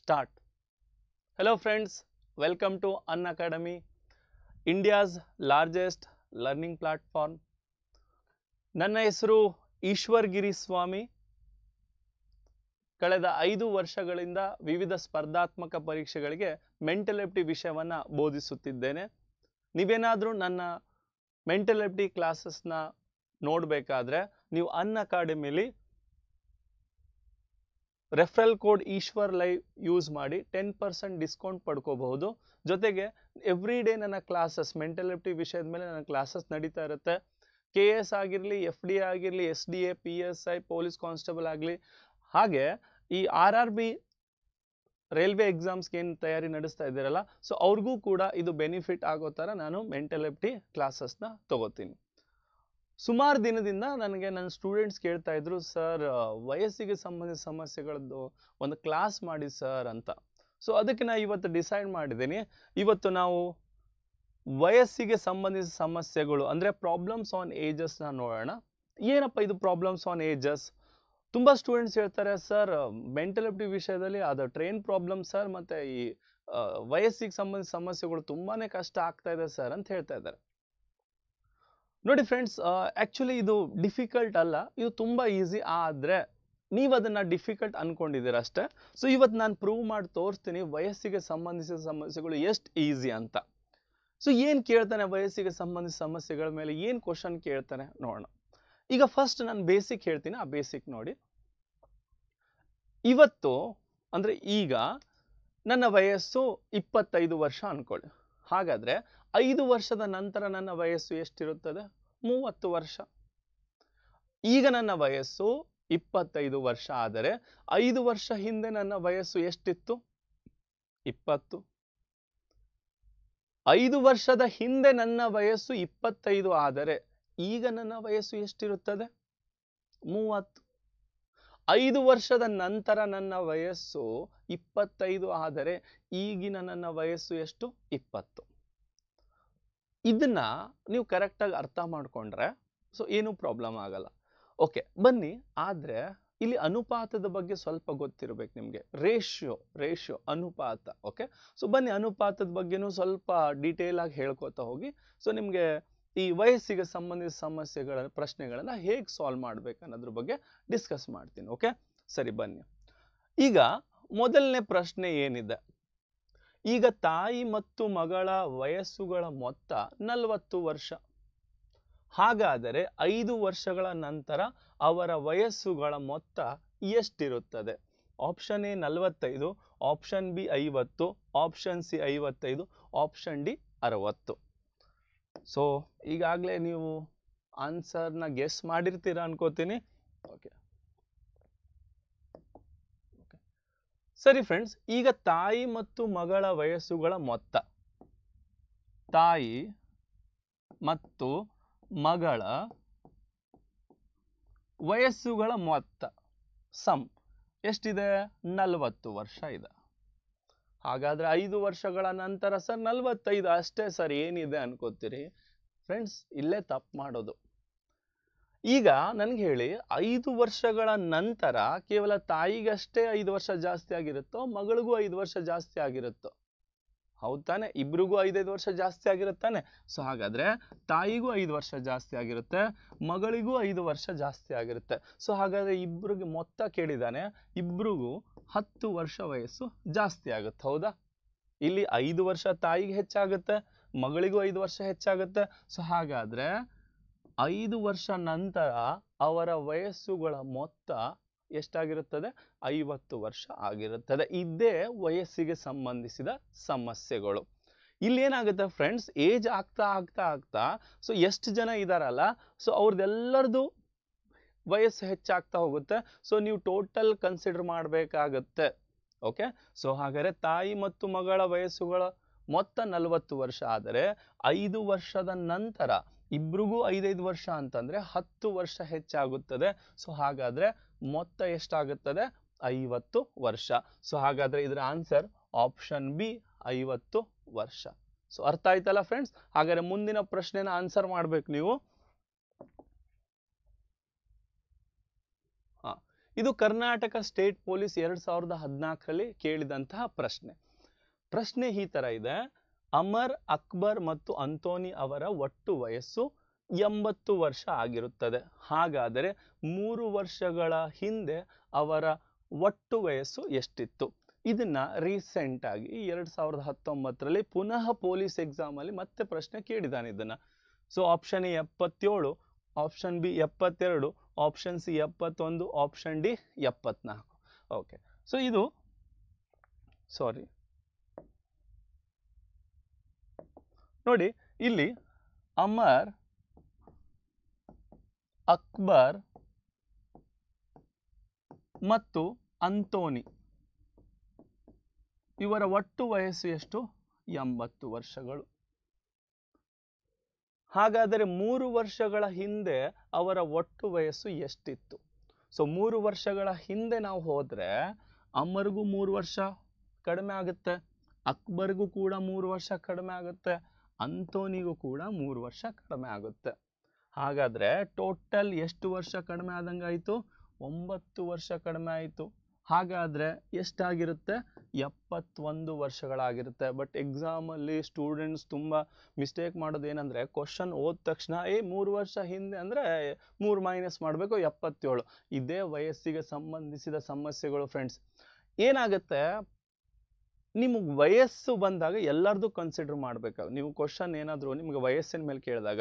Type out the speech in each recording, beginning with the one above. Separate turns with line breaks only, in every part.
Start Hello friends, welcome to Unacademy India's largest learning platform ನನ್ನ ಹೆಸರು ಈಶ್ವರ್ ಗಿರಿ ಸ್ವಾಮಿ ಕಳೆದ ಐದು ವರ್ಷಗಳಿಂದ ವಿವಿಧ ಸ್ಪರ್ಧಾತ್ಮಕ ಪರೀಕ್ಷೆಗಳಿಗೆ ಮೆಂಟಲೆಪ್ಟಿ ವಿಷಯವನ್ನು ಬೋಧಿಸುತ್ತಿದ್ದೇನೆ ನೀವೇನಾದರೂ ನನ್ನ ಮೆಂಟಲೆಪ್ಟಿ ಕ್ಲಾಸಸ್ನ ನೋಡಬೇಕಾದ್ರೆ ನೀವು ಅನ್ ಅಕಾಡೆಮಿಲಿ referral code Ishwar live use ಮಾಡಿ ಟೆನ್ ಪರ್ಸೆಂಟ್ ಡಿಸ್ಕೌಂಟ್ ಪಡ್ಕೋಬಹುದು ಜೊತೆಗೆ ಎವ್ರಿ ಡೇ ನನ್ನ ಕ್ಲಾಸಸ್ ಮೆಂಟಲಿಟಿ ವಿಷಯದ ಮೇಲೆ ನನ್ನ ಕ್ಲಾಸಸ್ ನಡೀತಾ ಇರುತ್ತೆ ಕೆ ಎಸ್ ಆಗಿರಲಿ ಎಫ್ ಡಿ ಆಗಿರಲಿ S D A P S I police constable ಆಗಲಿ ಹಾಗೆ ಈ ಆರ್ ಆರ್ ಬಿ ರೈಲ್ವೆ ಎಕ್ಸಾಮ್ಸ್ಗೆ ಏನು ತಯಾರಿ ನಡೆಸ್ತಾ ಇದ್ದೀರಲ್ಲ ಸೊ ಅವ್ರಿಗೂ ಕೂಡ ಇದು ಬೆನಿಫಿಟ್ ಆಗೋ ಥರ ನಾನು ಮೆಂಟಲಿಟಿ ಕ್ಲಾಸಸ್ನ ತೊಗೋತೀನಿ ಸುಮಾರು ದಿನದಿಂದ ನನಗೆ ನನ್ನ ಸ್ಟೂಡೆಂಟ್ಸ್ ಕೇಳ್ತಾ ಇದ್ರು ಸರ್ ವಯಸ್ಸಿಗೆ ಸಂಬಂಧಿಸಿದ ಸಮಸ್ಯೆಗಳದ್ದು ಒಂದು ಕ್ಲಾಸ್ ಮಾಡಿ ಸರ್ ಅಂತ ಸೊ ಅದಕ್ಕೆ ನಾನು ಇವತ್ತು ಡಿಸೈಡ್ ಮಾಡಿದ್ದೀನಿ ಇವತ್ತು ನಾವು ವಯಸ್ಸಿಗೆ ಸಂಬಂಧಿಸಿದ ಸಮಸ್ಯೆಗಳು ಅಂದರೆ ಪ್ರಾಬ್ಲಮ್ಸ್ ಆನ್ ಏಜಸ್ನ ನೋಡೋಣ ಏನಪ್ಪ ಇದು ಪ್ರಾಬ್ಲಮ್ಸ್ ಆನ್ ಏಜಸ್ ತುಂಬ ಸ್ಟೂಡೆಂಟ್ಸ್ ಹೇಳ್ತಾರೆ ಸರ್ ಮೆಂಟಲಿಟಿ ವಿಷಯದಲ್ಲಿ ಅದು ಟ್ರೈನ್ ಪ್ರಾಬ್ಲಮ್ ಸರ್ ಮತ್ತು ಈ ವಯಸ್ಸಿಗೆ ಸಂಬಂಧಿಸಿದ ಸಮಸ್ಯೆಗಳು ತುಂಬಾ ಕಷ್ಟ ಆಗ್ತಾ ಇದೆ ಸರ್ ಅಂತ ಹೇಳ್ತಾ ಇದ್ದಾರೆ ನೋಡಿ ಫ್ರೆಂಡ್ಸ್ ಆ್ಯಕ್ಚುಲಿ ಇದು ಡಿಫಿಕಲ್ಟ್ ಅಲ್ಲ ಇದು ತುಂಬ ಈಸಿ ಆದರೆ ನೀವು ಅದನ್ನು ಡಿಫಿಕಲ್ಟ್ ಅಂದ್ಕೊಂಡಿದ್ದೀರ ಅಷ್ಟೇ ಸೊ ಇವತ್ತು ನಾನು ಪ್ರೂವ್ ಮಾಡಿ ತೋರಿಸ್ತೀನಿ ವಯಸ್ಸಿಗೆ ಸಂಬಂಧಿಸಿದ ಸಮಸ್ಯೆಗಳು ಎಷ್ಟು ಈಸಿ ಅಂತ ಸೊ ಏನು ಕೇಳ್ತಾನೆ ವಯಸ್ಸಿಗೆ ಸಂಬಂಧಿಸಿದ ಸಮಸ್ಯೆಗಳ ಮೇಲೆ ಏನು ಕ್ವಶನ್ ಕೇಳ್ತಾನೆ ನೋಡೋಣ ಈಗ ಫಸ್ಟ್ ನಾನು ಬೇಸಿಕ್ ಹೇಳ್ತೀನಿ ಆ ಬೇಸಿಕ್ ನೋಡಿ ಇವತ್ತು ಅಂದರೆ ಈಗ ನನ್ನ ವಯಸ್ಸು ಇಪ್ಪತ್ತೈದು ವರ್ಷ ಅಂದ್ಕೊಳ್ಳಿ ಹಾಗಾದರೆ ಐದು ವರ್ಷದ ನಂತರ ನನ್ನ ವಯಸ್ಸು ಎಷ್ಟಿರುತ್ತದೆ ಮೂವತ್ತು ವರ್ಷ ಈಗ ನನ್ನ ವಯಸ್ಸು ಇಪ್ಪತ್ತೈದು ವರ್ಷ ಆದರೆ ಐದು ವರ್ಷ ಹಿಂದೆ ನನ್ನ ವಯಸ್ಸು ಎಷ್ಟಿತ್ತು ಇಪ್ಪತ್ತು ಐದು ವರ್ಷದ ಹಿಂದೆ ನನ್ನ ವಯಸ್ಸು ಇಪ್ಪತ್ತೈದು ಆದರೆ ಈಗ ನನ್ನ ವಯಸ್ಸು ಎಷ್ಟಿರುತ್ತದೆ ಮೂವತ್ತು ಐದು ವರ್ಷದ ನಂತರ ನನ್ನ ವಯಸ್ಸು ಇಪ್ಪತ್ತೈದು ಆದರೆ ಈಗಿನ ನನ್ನ ವಯಸ್ಸು ಎಷ್ಟು ಇಪ್ಪತ್ತು ಇದನ್ನ ನೀವು ಕರೆಕ್ಟಾಗಿ ಅರ್ಥ ಮಾಡಿಕೊಂಡ್ರೆ ಸೊ ಏನೂ ಪ್ರಾಬ್ಲಮ್ ಆಗಲ್ಲ ಓಕೆ ಬನ್ನಿ ಆದರೆ ಇಲ್ಲಿ ಅನುಪಾತದ ಬಗ್ಗೆ ಸ್ವಲ್ಪ ಗೊತ್ತಿರಬೇಕು ನಿಮಗೆ ರೇಷಿಯೋ ರೇಷ್ಯೋ ಅನುಪಾತ ಓಕೆ ಸೊ ಬನ್ನಿ ಅನುಪಾತದ ಬಗ್ಗೆನೂ ಸ್ವಲ್ಪ ಡೀಟೇಲ್ ಆಗಿ ಹೇಳ್ಕೊತಾ ಹೋಗಿ ಸೊ ನಿಮಗೆ ಈ ವಯಸ್ಸಿಗೆ ಸಂಬಂಧಿಸಿದ ಸಮಸ್ಯೆಗಳ ಪ್ರಶ್ನೆಗಳನ್ನು ಹೇಗೆ ಸಾಲ್ವ್ ಮಾಡ್ಬೇಕು ಅನ್ನೋದ್ರ ಬಗ್ಗೆ ಡಿಸ್ಕಸ್ ಮಾಡ್ತೀನಿ ಓಕೆ ಸರಿ ಬನ್ನಿ ಈಗ ಮೊದಲನೇ ಪ್ರಶ್ನೆ ಏನಿದೆ ಈಗ ತಾಯಿ ಮತ್ತು ಮಗಳ ವಯಸ್ಸುಗಳ ಮೊತ್ತ ನಲವತ್ತು ವರ್ಷ ಹಾಗಾದರೆ ಐದು ವರ್ಷಗಳ ನಂತರ ಅವರ ವಯಸ್ಸುಗಳ ಮೊತ್ತ ಎಷ್ಟಿರುತ್ತದೆ ಆಪ್ಷನ್ ಎ ನಲವತ್ತೈದು ಆಪ್ಷನ್ ಬಿ ಐವತ್ತು ಆಪ್ಷನ್ ಸಿ ಐವತ್ತೈದು ಆಪ್ಷನ್ ಡಿ ಅರವತ್ತು ಸೊ ಈಗಾಗಲೇ ನೀವು ಆನ್ಸರ್ನ ಗೆಸ್ ಮಾಡಿರ್ತೀರ ಅನ್ಕೋತೀನಿ ಓಕೆ ಸರಿ ಫ್ರೆಂಡ್ಸ್ ಈಗ ತಾಯಿ ಮತ್ತು ಮಗಳ ವಯಸ್ಸುಗಳ ಮೊತ್ತ ತಾಯಿ ಮತ್ತು ಮಗಳ ವಯಸ್ಸುಗಳ ಮೊತ್ತ ಸಮ್ ಎಷ್ಟಿದೆ ನಲವತ್ತು ವರ್ಷ ಇದೆ ಹಾಗಾದ್ರೆ ಐದು ವರ್ಷಗಳ ನಂತರ ಸರ್ ನಲವತ್ತೈದು ಅಷ್ಟೇ ಸರ್ ಏನಿದೆ ಅನ್ಕೋತೀರಿ ಫ್ರೆಂಡ್ಸ್ ಇಲ್ಲೇ ತಪ್ಪು ಮಾಡೋದು ಈಗ ನನಗೆ ಹೇಳಿ ಐದು ವರ್ಷಗಳ ನಂತರ ಕೇವಲ ತಾಯಿಗಷ್ಟೇ ಐದು ವರ್ಷ ಜಾಸ್ತಿ ಆಗಿರುತ್ತೋ ಮಗಳಿಗೂ ಐದು ವರ್ಷ ಜಾಸ್ತಿ ಆಗಿರುತ್ತೋ ಹೌದ್ ತಾನೆ ಇಬ್ರಿಗೂ ಐದೈದು ವರ್ಷ ಜಾಸ್ತಿ ಆಗಿರುತ್ತಾನೆ ಸೊ ಹಾಗಾದ್ರೆ ತಾಯಿಗೂ ಐದು ವರ್ಷ ಜಾಸ್ತಿ ಆಗಿರುತ್ತೆ ಮಗಳಿಗೂ ಐದು ವರ್ಷ ಜಾಸ್ತಿ ಆಗಿರುತ್ತೆ ಸೊ ಹಾಗಾದ್ರೆ ಇಬ್ರಿಗೆ ಮೊತ್ತ ಕೇಳಿದಾನೆ ಇಬ್ರಿಗೂ ಹತ್ತು ವರ್ಷ ವಯಸ್ಸು ಜಾಸ್ತಿ ಆಗುತ್ತೆ ಹೌದಾ ಇಲ್ಲಿ ಐದು ವರ್ಷ ತಾಯಿಗೆ ಹೆಚ್ಚಾಗುತ್ತೆ ಮಗಳಿಗೂ ಐದು ವರ್ಷ ಹೆಚ್ಚಾಗುತ್ತೆ ಸೊ ಹಾಗಾದ್ರೆ ಐದು ವರ್ಷ ನಂತರ ಅವರ ವಯಸ್ಸುಗಳ ಮೊತ್ತ ಎಷ್ಟಾಗಿರುತ್ತದೆ ಐವತ್ತು ವರ್ಷ ಆಗಿರುತ್ತದೆ ಇದೇ ವಯಸ್ಸಿಗೆ ಸಂಬಂಧಿಸಿದ ಸಮಸ್ಯೆಗಳು ಇಲ್ಲೇನಾಗುತ್ತೆ ಫ್ರೆಂಡ್ಸ್ ಏಜ್ ಆಗ್ತಾ ಆಗ್ತಾ ಆಗ್ತಾ ಸೊ ಎಷ್ಟು ಜನ ಇದ್ದಾರಲ್ಲ ಸೊ ಅವ್ರದ್ದೆಲ್ಲರದು ವಯಸ್ಸು ಹೆಚ್ಚಾಗ್ತಾ ಹೋಗುತ್ತೆ ಸೊ ನೀವು ಟೋಟಲ್ ಕನ್ಸಿಡರ್ ಮಾಡಬೇಕಾಗತ್ತೆ ಓಕೆ ಸೊ ಹಾಗಾದರೆ ತಾಯಿ ಮತ್ತು ಮಗಳ ವಯಸ್ಸುಗಳ ಮೊತ್ತ ನಲವತ್ತು ವರ್ಷ ಆದರೆ ಐದು ವರ್ಷದ ನಂತರ ಇಬ್ರಿಗೂ ಐದೈದು ವರ್ಷ ಅಂತಂದ್ರೆ ಹತ್ತು ವರ್ಷ ಹೆಚ್ಚಾಗುತ್ತದೆ ಸೊ ಹಾಗಾದ್ರೆ ಮೊತ್ತ ಎಷ್ಟಾಗುತ್ತದೆ ಐವತ್ತು ವರ್ಷ ಸೊ ಹಾಗಾದ್ರೆ ಇದರ ಆನ್ಸರ್ ಆಪ್ಷನ್ ಬಿ ಐವತ್ತು ವರ್ಷ ಸೊ ಅರ್ಥ ಆಯ್ತಲ್ಲ ಫ್ರೆಂಡ್ಸ್ ಹಾಗಾದರೆ ಮುಂದಿನ ಪ್ರಶ್ನೆನ ಆನ್ಸರ್ ಮಾಡಬೇಕು ನೀವು ಇದು ಕರ್ನಾಟಕ ಸ್ಟೇಟ್ ಪೊಲೀಸ್ ಎರಡ್ ಸಾವಿರದ ಹದಿನಾಲ್ಕರಲ್ಲಿ ಕೇಳಿದಂತಹ ಪ್ರಶ್ನೆ ಪ್ರಶ್ನೆ ಈ ಥರ ಇದೆ ಅಮರ್ ಅಕ್ಬರ್ ಮತ್ತು ಅಂತೋನಿ ಅವರ ಒಟ್ಟು ವಯಸ್ಸು ಎಂಬತ್ತು ವರ್ಷ ಆಗಿರುತ್ತದೆ ಹಾಗಾದರೆ ಮೂರು ವರ್ಷಗಳ ಹಿಂದೆ ಅವರ ಒಟ್ಟು ವಯಸ್ಸು ಎಷ್ಟಿತ್ತು ಇದನ್ನು ರೀಸೆಂಟಾಗಿ ಎರಡು ಸಾವಿರದ ಹತ್ತೊಂಬತ್ತರಲ್ಲಿ ಪುನಃ ಪೊಲೀಸ್ ಎಕ್ಸಾಮಲ್ಲಿ ಮತ್ತೆ ಪ್ರಶ್ನೆ ಕೇಳಿದ್ದಾನೆ ಇದನ್ನು ಸೊ ಆಪ್ಷನ್ ಎ ಎಪ್ಪತ್ತೇಳು ಆಪ್ಷನ್ ಬಿ ಎಪ್ಪತ್ತೆರಡು ಆಪ್ಷನ್ ಸಿ ಎಪ್ಪತ್ತೊಂದು ಆಪ್ಷನ್ ಡಿ ಎಪ್ಪತ್ನಾಲ್ಕು ಓಕೆ ಸೊ ಇದು ಸಾರಿ ನೋಡಿ ಇಲ್ಲಿ ಅಮರ್ ಅಕ್ಬರ್ ಮತ್ತು ಅಂತೋನಿ ಇವರ ಒಟ್ಟು ವಯಸ್ಸು ಎಷ್ಟು ಎಂಬತ್ತು ವರ್ಷಗಳು ಹಾಗಾದರೆ ಮೂರು ವರ್ಷಗಳ ಹಿಂದೆ ಅವರ ಒಟ್ಟು ವಯಸ್ಸು ಎಷ್ಟಿತ್ತು ಸೊ ಮೂರು ವರ್ಷಗಳ ಹಿಂದೆ ನಾವು ಹೋದರೆ ಅಮರ್ಗೂ ಮೂರು ವರ್ಷ ಕಡಿಮೆ ಆಗುತ್ತೆ ಅಕ್ಬರ್ಗೂ ಕೂಡ ಮೂರು ವರ್ಷ ಕಡಿಮೆ ಆಗುತ್ತೆ ಅಂಥೋನಿಗೂ ಕೂಡ ಮೂರು ವರ್ಷ ಕಡಿಮೆ ಆಗುತ್ತೆ ಹಾಗಾದರೆ ಟೋಟಲ್ ಎಷ್ಟು ವರ್ಷ ಕಡಿಮೆ ಆದಂಗೆ ಆಯಿತು ಒಂಬತ್ತು ವರ್ಷ ಕಡಿಮೆ ಆಯಿತು ಹಾಗಾದರೆ ಎಷ್ಟಾಗಿರುತ್ತೆ ಎಪ್ಪತ್ತೊಂದು ವರ್ಷಗಳಾಗಿರುತ್ತೆ ಬಟ್ ಎಕ್ಸಾಮಲ್ಲಿ ಸ್ಟೂಡೆಂಟ್ಸ್ ತುಂಬ ಮಿಸ್ಟೇಕ್ ಮಾಡೋದು ಏನಂದರೆ ಕ್ವಶನ್ ಓದ ತಕ್ಷಣ ಏ ಮೂರು ವರ್ಷ ಹಿಂದೆ ಅಂದರೆ ಮೂರು ಮೈನಸ್ ಮಾಡಬೇಕು ಎಪ್ಪತ್ತೇಳು ಇದೇ ವಯಸ್ಸಿಗೆ ಸಂಬಂಧಿಸಿದ ಸಮಸ್ಯೆಗಳು ಫ್ರೆಂಡ್ಸ್ ಏನಾಗುತ್ತೆ ನಿಮಗೆ ವಯಸ್ಸು ಬಂದಾಗ ಎಲ್ಲರದ್ದು ಕನ್ಸಿಡರ್ ಮಾಡಬೇಕಾಗ ನೀವು ಕ್ವಶನ್ ಏನಾದರೂ ನಿಮಗೆ ವಯಸ್ಸಿನ ಮೇಲೆ ಕೇಳಿದಾಗ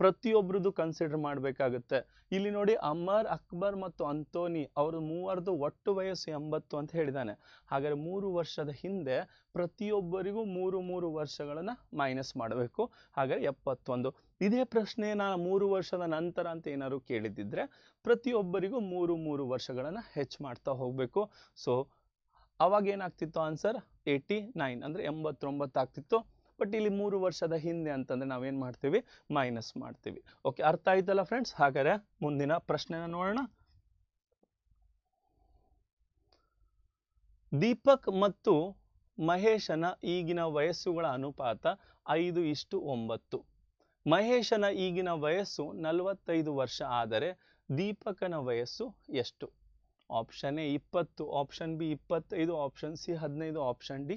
ಪ್ರತಿಯೊಬ್ಬರದ್ದು ಕನ್ಸಿಡರ್ ಮಾಡಬೇಕಾಗುತ್ತೆ ಇಲ್ಲಿ ನೋಡಿ ಅಮರ್ ಅಕ್ಬರ್ ಮತ್ತು ಅಂತೋನಿ ಅವರು ಮೂವರದು ಒಟ್ಟು ವಯಸ್ಸು ಎಂಬತ್ತು ಅಂತ ಹೇಳಿದ್ದಾನೆ ಹಾಗಾದರೆ ಮೂರು ವರ್ಷದ ಹಿಂದೆ ಪ್ರತಿಯೊಬ್ಬರಿಗೂ ಮೂರು ಮೂರು ವರ್ಷಗಳನ್ನು ಮೈನಸ್ ಮಾಡಬೇಕು ಹಾಗೆ ಎಪ್ಪತ್ತೊಂದು ಇದೇ ಪ್ರಶ್ನೆ ನಾನು ಮೂರು ವರ್ಷದ ನಂತರ ಅಂತ ಏನಾದ್ರು ಕೇಳಿದ್ದಿದ್ರೆ ಪ್ರತಿಯೊಬ್ಬರಿಗೂ ಮೂರು ಮೂರು ವರ್ಷಗಳನ್ನು ಹೆಚ್ಚು ಮಾಡ್ತಾ ಹೋಗಬೇಕು ಸೊ ಅವಾಗ ಏನಾಗ್ತಿತ್ತು ಆನ್ಸರ್ ಏಯ್ಟಿ ನೈನ್ ಅಂದರೆ ಎಂಬತ್ತೊಂಬತ್ತು ಆಗ್ತಿತ್ತು ಬಟ್ ಇಲ್ಲಿ ಮೂರು ವರ್ಷದ ಹಿಂದೆ ಅಂತಂದರೆ ನಾವೇನು ಮಾಡ್ತೀವಿ ಮೈನಸ್ ಮಾಡ್ತೀವಿ ಓಕೆ ಅರ್ಥ ಆಯ್ತಲ್ಲ ಫ್ರೆಂಡ್ಸ್ ಹಾಗಾದರೆ ಮುಂದಿನ ಪ್ರಶ್ನೆನ ನೋಡೋಣ ದೀಪಕ್ ಮತ್ತು ಮಹೇಶನ ಈಗಿನ ವಯಸ್ಸುಗಳ ಅನುಪಾತ ಐದು ಇಷ್ಟು ಒಂಬತ್ತು ಮಹೇಶನ ಈಗಿನ ವಯಸ್ಸು ನಲವತ್ತೈದು ವರ್ಷ ಆದರೆ ದೀಪಕನ ವಯಸ್ಸು ಎಷ್ಟು ಆಪ್ಷನ್ ಎ ಇಪ್ಪತ್ತು ಆಪ್ಷನ್ ಬಿ ಇಪ್ಪತ್ತೈದು ಆಪ್ಷನ್ ಸಿ ಹದಿನೈದು ಆಪ್ಷನ್ ಡಿ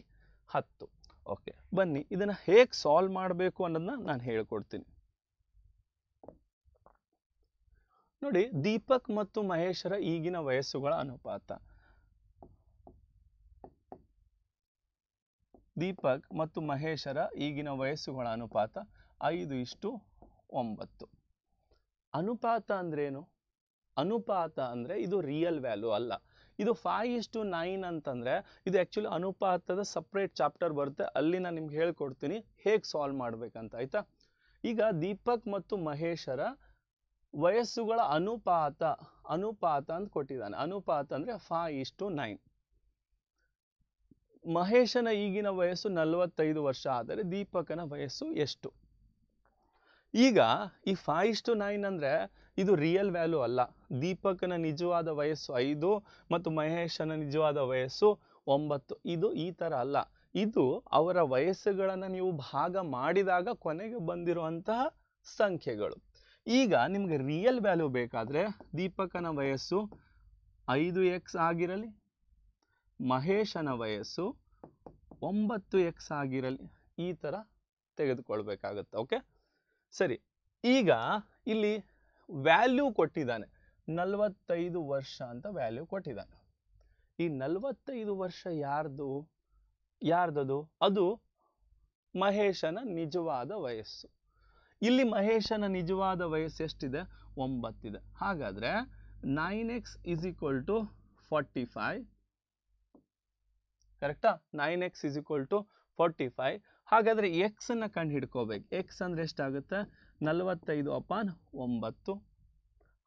ಹತ್ತು ಓಕೆ ಬನ್ನಿ ಇದನ್ನ ಹೇಗೆ ಸಾಲ್ವ್ ಮಾಡಬೇಕು ಅನ್ನೋದನ್ನ ನಾನು ಹೇಳ್ಕೊಡ್ತೀನಿ ನೋಡಿ ದೀಪಕ್ ಮತ್ತು ಮಹೇಶರ ಈಗಿನ ವಯಸ್ಸುಗಳ ಅನುಪಾತ ದೀಪಕ್ ಮತ್ತು ಮಹೇಶರ ಈಗಿನ ವಯಸ್ಸುಗಳ ಅನುಪಾತ ಐದು ಇಷ್ಟು ಒಂಬತ್ತು ಅನುಪಾತ ಅಂದ್ರೇನು ಅನುಪಾತ ಅಂದ್ರೆ ಇದು ರಿಯಲ್ ವ್ಯಾಲ್ಯೂ ಅಲ್ಲ ಇದು ಫೈ ಟು ನೈನ್ ಅಂತಂದ್ರೆ ಇದು ಆಕ್ಚುಲಿ ಅನುಪಾತದ ಸಪ್ರೇಟ್ ಚಾಪ್ಟರ್ ಬರುತ್ತೆ ಅಲ್ಲಿ ನಾನು ನಿಮ್ಗೆ ಹೇಳ್ಕೊಡ್ತೀನಿ ಹೇಗೆ ಸಾಲ್ವ್ ಮಾಡ್ಬೇಕಂತ ಆಯ್ತಾ ಈಗ ದೀಪಕ್ ಮತ್ತು ಮಹೇಶರ ವಯಸ್ಸುಗಳ ಅನುಪಾತ ಅನುಪಾತ ಅಂತ ಕೊಟ್ಟಿದ್ದಾನೆ ಅನುಪಾತ ಅಂದ್ರೆ ಫೈ ಟು ನೈನ್ ಮಹೇಶನ ಈಗಿನ ವಯಸ್ಸು ನಲವತ್ತೈದು ವರ್ಷ ಆದರೆ ದೀಪಕನ ವಯಸ್ಸು ಎಷ್ಟು ಈಗ ಈ ಫೈ ಟು ನೈನ್ ಅಂದ್ರೆ ಇದು ರಿಯಲ್ ವ್ಯಾಲ್ಯೂ ಅಲ್ಲ ದೀಪಕನ ನಿಜವಾದ ವಯಸ್ಸು ಐದು ಮತ್ತು ಮಹೇಶನ ನಿಜವಾದ ವಯಸ್ಸು ಒಂಬತ್ತು ಇದು ಈ ಥರ ಅಲ್ಲ ಇದು ಅವರ ವಯಸ್ಸುಗಳನ್ನು ನೀವು ಭಾಗ ಮಾಡಿದಾಗ ಕೊನೆಗೆ ಬಂದಿರುವಂತಹ ಸಂಖ್ಯೆಗಳು ಈಗ ನಿಮಗೆ ರಿಯಲ್ ವ್ಯಾಲ್ಯೂ ಬೇಕಾದರೆ ದೀಪಕನ ವಯಸ್ಸು ಐದು ಎಕ್ಸ್ ಆಗಿರಲಿ ಮಹೇಶನ ವಯಸ್ಸು ಒಂಬತ್ತು ಎಕ್ಸ್ ಆಗಿರಲಿ ಈ ಥರ ತೆಗೆದುಕೊಳ್ಬೇಕಾಗತ್ತೆ ಓಕೆ ಸರಿ ಈಗ ಇಲ್ಲಿ ವ್ಯಾಲ್ಯೂ ಕೊಟ್ಟಿದ್ದಾನೆ ನಲವತ್ತೈದು ವರ್ಷ ಅಂತ ವ್ಯಾಲ್ಯೂ ಕೊಟ್ಟಿದ್ದಾನೆ ಈ ನಲವತ್ತೈದು ವರ್ಷ ಯಾರ್ದು ಯಾರ್ದದು ಅದು ಮಹೇಶನ ನಿಜವಾದ ವಯಸ್ಸು ಇಲ್ಲಿ ಮಹೇಶನ ನಿಜವಾದ ವಯಸ್ಸು ಎಷ್ಟಿದೆ ಒಂಬತ್ತಿದೆ ಹಾಗಾದ್ರೆ nine X is equal to forty five ಕರೆಕ್ಟಾ nine X is equal to forty five X ಎಕ್ಸನ್ನು ಕಂಡು ಹಿಡ್ಕೋಬೇಕು ಎಕ್ಸ್ ಅಂದ್ರೆ ಎಷ್ಟಾಗುತ್ತೆ ನಲವತ್ತೈದು ಅಪಾನ್ ಒಂಬತ್ತು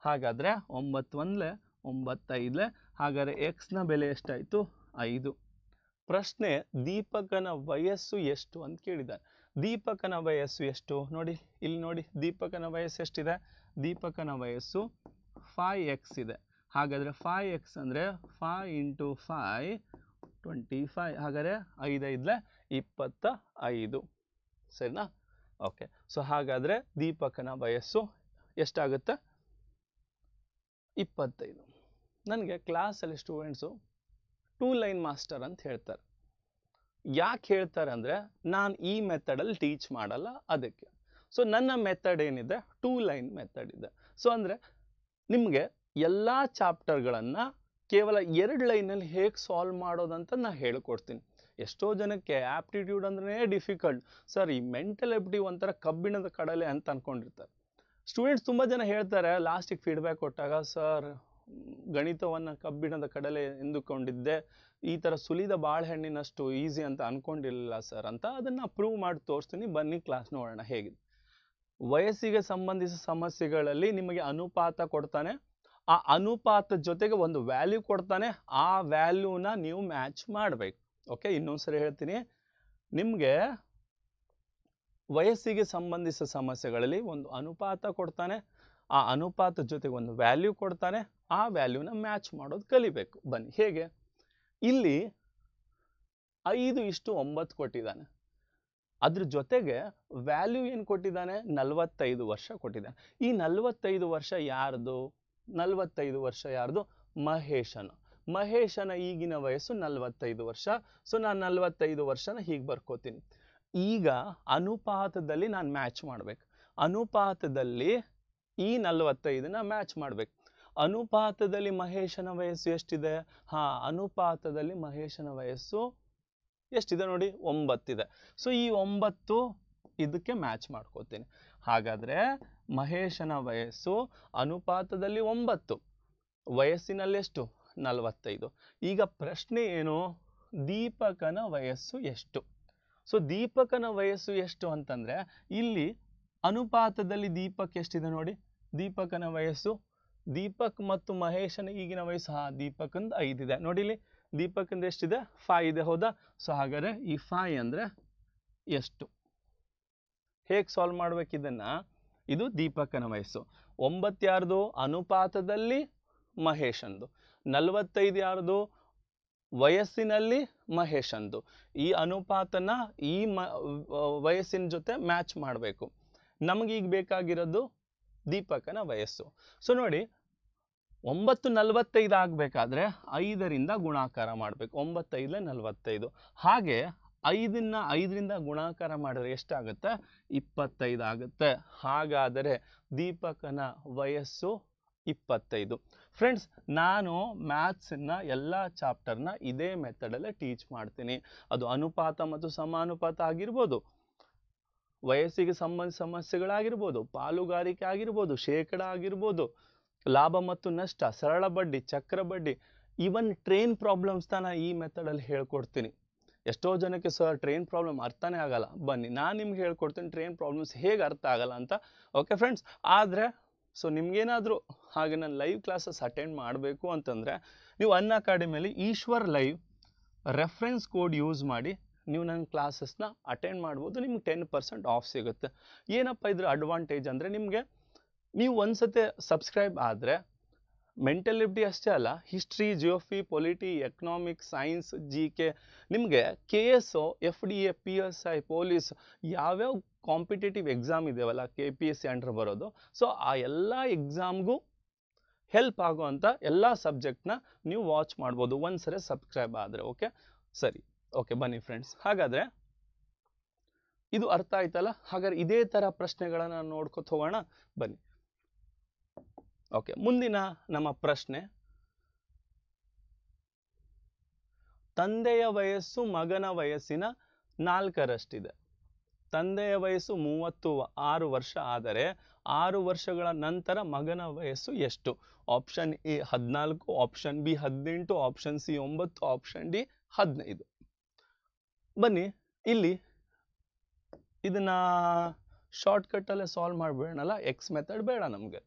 ಹಾಗಾದರೆ ಒಂಬತ್ತು ಒಂದಲೆ ಒಂಬತ್ತೈದಲೆ ಹಾಗಾದರೆ ಎಕ್ಸ್ನ ಬೆಲೆ ಎಷ್ಟಾಯಿತು ಐದು ಪ್ರಶ್ನೆ ದೀಪಕನ ವಯಸ್ಸು ಎಷ್ಟು ಅಂತ ಕೇಳಿದ್ದಾರೆ ದೀಪಕನ ವಯಸ್ಸು ಎಷ್ಟು ನೋಡಿ ಇಲ್ಲಿ ನೋಡಿ ದೀಪಕನ ವಯಸ್ಸು ಎಷ್ಟಿದೆ ದೀಪಕನ ವಯಸ್ಸು ಫೈ ಎಕ್ಸ್ ಇದೆ ಹಾಗಾದರೆ ಫೈ ಎಕ್ಸ್ ಅಂದರೆ five into five twenty five ಹಾಗಾದರೆ ಐದೈದಲೆ ಇಪ್ಪತ್ತ ಐದು ಸರಿನಾ ಓಕೆ ಸೊ ಹಾಗಾದರೆ ದೀಪಕನ ವಯಸ್ಸು ಎಷ್ಟಾಗುತ್ತೆ ಇಪ್ಪತ್ತೈದು ನನಗೆ ಕ್ಲಾಸಲ್ಲಿ ಸ್ಟೂಡೆಂಟ್ಸು ಟೂ ಲೈನ್ ಮಾಸ್ಟರ್ ಅಂತ ಹೇಳ್ತಾರೆ ಯಾಕೆ ಹೇಳ್ತಾರೆ ಅಂದರೆ ನಾನು ಈ ಮೆಥಡಲ್ಲಿ ಟೀಚ್ ಮಾಡಲ್ಲ ಅದಕ್ಕೆ ಸೊ ನನ್ನ ಮೆಥಡ್ ಏನಿದೆ ಟೂ ಲೈನ್ ಮೆಥಡ್ ಇದೆ ಸೊ ಅಂದರೆ ನಿಮಗೆ ಎಲ್ಲ ಚಾಪ್ಟರ್ಗಳನ್ನು ಕೇವಲ ಎರಡು ಲೈನಲ್ಲಿ ಹೇಗೆ ಸಾಲ್ವ್ ಮಾಡೋದಂತ ನಾನು ಹೇಳ್ಕೊಡ್ತೀನಿ ಎಷ್ಟೋ ಜನಕ್ಕೆ ಆ್ಯಪ್ಟಿಟ್ಯೂಡ್ ಅಂದ್ರೆ ಡಿಫಿಕಲ್ಟ್ ಸರ್ ಈ ಮೆಂಟಲ್ ಅಬಿಟಿ ಒಂಥರ ಕಬ್ಬಿಣದ ಕಡಲೆ ಅಂತ ಅಂದ್ಕೊಂಡಿರ್ತಾರೆ ಸ್ಟೂಡೆಂಟ್ಸ್ ತುಂಬ ಜನ ಹೇಳ್ತಾರೆ ಲಾಸ್ಟಿಗೆ ಫೀಡ್ಬ್ಯಾಕ್ ಕೊಟ್ಟಾಗ ಸರ್ ಗಣಿತವನ್ನು ಕಬ್ಬಿಣದ ಕಡಲೆ ಎಂದುಕೊಂಡಿದ್ದೆ ಈ ಥರ ಸುಲಿದ ಬಾಳೆಹಣ್ಣಿನಷ್ಟು ಈಸಿ ಅಂತ ಅಂದ್ಕೊಂಡಿರಲಿಲ್ಲ ಸರ್ ಅಂತ ಅದನ್ನು ಪ್ರೂವ್ ಮಾಡಿ ತೋರಿಸ್ತೀನಿ ಬನ್ನಿ ಕ್ಲಾಸ್ ನೋಡೋಣ ಹೇಗಿದೆ ವಯಸ್ಸಿಗೆ ಸಂಬಂಧಿಸಿದ ಸಮಸ್ಯೆಗಳಲ್ಲಿ ನಿಮಗೆ ಅನುಪಾತ ಕೊಡ್ತಾನೆ ಆ ಅನುಪಾತದ ಜೊತೆಗೆ ಒಂದು ವ್ಯಾಲ್ಯೂ ಕೊಡ್ತಾನೆ ಆ ವ್ಯಾಲ್ಯೂನ ನೀವು ಮ್ಯಾಚ್ ಮಾಡಬೇಕು ಓಕೆ ಇನ್ನೊಂದ್ಸರಿ ಹೇಳ್ತೀನಿ ನಿಮಗೆ ವಯಸ್ಸಿಗೆ ಸಂಬಂಧಿಸಿದ ಸಮಸ್ಯೆಗಳಲ್ಲಿ ಒಂದು ಅನುಪಾತ ಕೊಡ್ತಾನೆ ಆ ಅನುಪಾತ ಜೊತೆಗೆ ಒಂದು ವ್ಯಾಲ್ಯೂ ಕೊಡ್ತಾನೆ ಆ ವ್ಯಾಲ್ಯೂನ ಮ್ಯಾಚ್ ಮಾಡೋದು ಕಲಿಬೇಕು ಬನ್ನಿ ಹೇಗೆ ಇಲ್ಲಿ ಐದು ಇಷ್ಟು ಒಂಬತ್ತು ಕೊಟ್ಟಿದ್ದಾನೆ ಅದ್ರ ಜೊತೆಗೆ ವ್ಯಾಲ್ಯೂ ಏನು ಕೊಟ್ಟಿದ್ದಾನೆ ನಲವತ್ತೈದು ವರ್ಷ ಕೊಟ್ಟಿದ್ದಾನೆ ಈ ನಲವತ್ತೈದು ವರ್ಷ ಯಾರ್ದು ನಲವತ್ತೈದು ವರ್ಷ ಯಾರ್ದು ಮಹೇಶನು ಮಹೇಶನ ಈಗಿನ ವಯಸ್ಸು ನಲವತ್ತೈದು ವರ್ಷ ಸೊ ನಾನು ನಲವತ್ತೈದು ವರ್ಷನ ಹೀಗೆ ಬರ್ಕೋತೀನಿ ಈಗ ಅನುಪಾತದಲ್ಲಿ ನಾನು ಮ್ಯಾಚ್ ಮಾಡ್ಬೇಕು ಅನುಪಾತದಲ್ಲಿ ಈ ನಲವತ್ತೈದನ್ನ ಮ್ಯಾಚ್ ಮಾಡ್ಬೇಕು ಅನುಪಾತದಲ್ಲಿ ಮಹೇಶನ ವಯಸ್ಸು ಎಷ್ಟಿದೆ ಹಾ ಅನುಪಾತದಲ್ಲಿ ಮಹೇಶನ ವಯಸ್ಸು ಎಷ್ಟಿದೆ ನೋಡಿ ಒಂಬತ್ತಿದೆ ಸೊ ಈ ಒಂಬತ್ತು ಇದಕ್ಕೆ ಮ್ಯಾಚ್ ಮಾಡ್ಕೋತೀನಿ ಹಾಗಾದರೆ ಮಹೇಶನ ವಯಸ್ಸು ಅನುಪಾತದಲ್ಲಿ ಒಂಬತ್ತು ವಯಸ್ಸಿನಲ್ಲಿ ಎಷ್ಟು ನಲವತ್ತೈದು ಈಗ ಪ್ರಶ್ನೆ ಏನು ದೀಪಕನ ವಯಸ್ಸು ಎಷ್ಟು ಸೊ ದೀಪಕನ ವಯಸ್ಸು ಎಷ್ಟು ಅಂತಂದರೆ ಇಲ್ಲಿ ಅನುಪಾತದಲ್ಲಿ ದೀಪಕ್ ಎಷ್ಟಿದೆ ನೋಡಿ ದೀಪಕನ ವಯಸ್ಸು ದೀಪಕ್ ಮತ್ತು ಮಹೇಶನ ಈಗಿನ ವಯಸ್ಸು ಹಾ ದೀಪಕಂದು ಐದಿದೆ ನೋಡಿಲಿ ದೀಪಕಂದು ಎಷ್ಟಿದೆ ಫೈ ಇದೆ ಹೌದಾ ಸೊ ಹಾಗಾದರೆ ಈ ಫೈ ಅಂದರೆ ಎಷ್ಟು ಹೇಗೆ ಸಾಲ್ವ್ ಮಾಡಬೇಕಿದ್ದನ್ನು ಇದು ದೀಪಕನ ವಯಸ್ಸು ಒಂಬತ್ತಾರ್ದು ಅನುಪಾತದಲ್ಲಿ ಮಹೇಶಂದು ನಲವತ್ತೈದು ಯಾರದು ವಯಸ್ಸಿನಲ್ಲಿ ಮಹೇಶಂದು ಈ ಅನುಪಾತನ ಈ ಮ ವಯಸ್ಸಿನ ಜೊತೆ ಮ್ಯಾಚ್ ಮಾಡಬೇಕು ನಮಗೀಗ ಬೇಕಾಗಿರೋದು ದೀಪಕನ ವಯಸ್ಸು ಸೊ ನೋಡಿ ಒಂಬತ್ತು ನಲವತ್ತೈದು ಆಗಬೇಕಾದ್ರೆ ಐದರಿಂದ ಗುಣಾಕಾರ ಮಾಡಬೇಕು ಒಂಬತ್ತೈದಲೆ ನಲವತ್ತೈದು ಹಾಗೆ ಐದನ್ನ ಐದರಿಂದ ಗುಣಾಕಾರ ಮಾಡಿದ್ರೆ ಎಷ್ಟಾಗುತ್ತೆ ಇಪ್ಪತ್ತೈದು ಆಗುತ್ತೆ ಹಾಗಾದರೆ ದೀಪಕನ ವಯಸ್ಸು ಇಪ್ಪತ್ತೈದು ಫ್ರೆಂಡ್ಸ್ ನಾನು ಮ್ಯಾಥ್ಸನ್ನ ಎಲ್ಲ ಚಾಪ್ಟರ್ನ ಇದೇ ಮೆಥಡಲ್ಲೇ ಟೀಚ್ ಮಾಡ್ತೀನಿ ಅದು ಅನುಪಾತ ಮತ್ತು ಸಮಾನುಪಾತ ಆಗಿರ್ಬೋದು ವಯಸ್ಸಿಗೆ ಸಂಬಂಧ ಸಮಸ್ಯೆಗಳಾಗಿರ್ಬೋದು ಪಾಲುಗಾರಿಕೆ ಆಗಿರ್ಬೋದು ಶೇಕಡ ಆಗಿರ್ಬೋದು ಲಾಭ ಮತ್ತು ನಷ್ಟ ಸರಳ ಬಡ್ಡಿ ಚಕ್ರ ಬಡ್ಡಿ ಈವನ್ ಟ್ರೈನ್ ಪ್ರಾಬ್ಲಮ್ಸ್ ತನ ಈ ಮೆಥಡಲ್ಲಿ ಹೇಳ್ಕೊಡ್ತೀನಿ ಎಷ್ಟೋ ಜನಕ್ಕೆ ಸರ್ ಟ್ರೈನ್ ಪ್ರಾಬ್ಲಮ್ ಅರ್ಥನೇ ಆಗಲ್ಲ ಬನ್ನಿ ನಾನು ನಿಮ್ಗೆ ಹೇಳ್ಕೊಡ್ತೀನಿ ಟ್ರೈನ್ ಪ್ರಾಬ್ಲಮ್ಸ್ ಹೇಗೆ ಅರ್ಥ ಆಗಲ್ಲ ಅಂತ ಓಕೆ ಫ್ರೆಂಡ್ಸ್ ಆದರೆ ಸೊ ನಿಮ್ಗೇನಾದರೂ ಹಾಗೆ ನಾನು ಲೈವ್ ಕ್ಲಾಸಸ್ ಅಟೆಂಡ್ ಮಾಡಬೇಕು ಅಂತಂದರೆ ನೀವು ಅನ್ ಅಕಾಡೆಮಿಯಲ್ಲಿ Ishwar live reference code use ಮಾಡಿ ನೀವು ನನ್ನ ಕ್ಲಾಸಸ್ನ ಅಟೆಂಡ್ ಮಾಡ್ಬೋದು ನಿಮ್ಗೆ ಟೆನ್ ಪರ್ಸೆಂಟ್ ಆಫ್ ಸಿಗುತ್ತೆ ಏನಪ್ಪ ಇದ್ರ ಅಡ್ವಾಂಟೇಜ್ ಅಂದರೆ ನಿಮಗೆ ನೀವು ಒಂದು ಸತಿ ಸಬ್ಸ್ಕ್ರೈಬ್ ಆದರೆ ಮೆಂಟಲಿಬಿಟಿ ಅಷ್ಟೇ ಅಲ್ಲ history geography polity economic science G K ನಿಮಗೆ K S O F D A P S I police ಯಾವ್ಯಾವ ಕಾಂಪಿಟೇಟಿವ್ ಎಕ್ಸಾಮ್ ಇದೆಯಲ್ಲ ಕೆ ಪಿ ಎಸ್ ಸಿ ಅಂಡ್ರ್ ಬರೋದು ಸೊ ಆ ಎಲ್ಲ ಎಕ್ಸಾಮ್ಗೂ ಹೆಲ್ಪ್ ಆಗುವಂಥ ಎಲ್ಲ ಸಬ್ಜೆಕ್ಟ್ನ ನೀವು ವಾಚ್ ಮಾಡ್ಬೋದು ಒಂದ್ಸರಿ ಸಬ್ಸ್ಕ್ರೈಬ್ ಆದರೆ ಓಕೆ ಸರಿ ಓಕೆ ಬನ್ನಿ ಫ್ರೆಂಡ್ಸ್ ಹಾಗಾದರೆ ಇದು ಅರ್ಥ ಆಯ್ತಲ್ಲ ಹಾಗಾದ್ರೆ ಇದೇ ಥರ ಪ್ರಶ್ನೆಗಳನ್ನು ನೋಡ್ಕೊತ ಹೋಗೋಣ ಬನ್ನಿ ಓಕೆ ಮುಂದಿನ ನಮ್ಮ ಪ್ರಶ್ನೆ ತಂದೆಯ ವಯಸ್ಸು ಮಗನ ವಯಸ್ಸಿನ ನಾಲ್ಕರಷ್ಟಿದೆ ತಂದೆಯ ವಯಸ್ಸು ಮೂವತ್ತು ಆರು ವರ್ಷ ಆದರೆ ಆರು ವರ್ಷಗಳ ನಂತರ ಮಗನ ವಯಸ್ಸು ಎಷ್ಟು ಆಪ್ಷನ್ ಎ ಹದಿನಾಲ್ಕು ಆಪ್ಷನ್ ಬಿ ಹದಿನೆಂಟು ಆಪ್ಷನ್ ಸಿ ಒಂಬತ್ತು ಆಪ್ಷನ್ ಡಿ ಹದಿನೈದು ಬನ್ನಿ ಇಲ್ಲಿ ಇದನ್ನ ಶಾರ್ಟ್ಕಟ್ಟಲ್ಲೇ ಸಾಲ್ವ್ ಮಾಡಬೇಡಲ್ಲ ಎಕ್ಸ್ ಮೆಥಡ್ ಬೇಡ ನಮಗೆ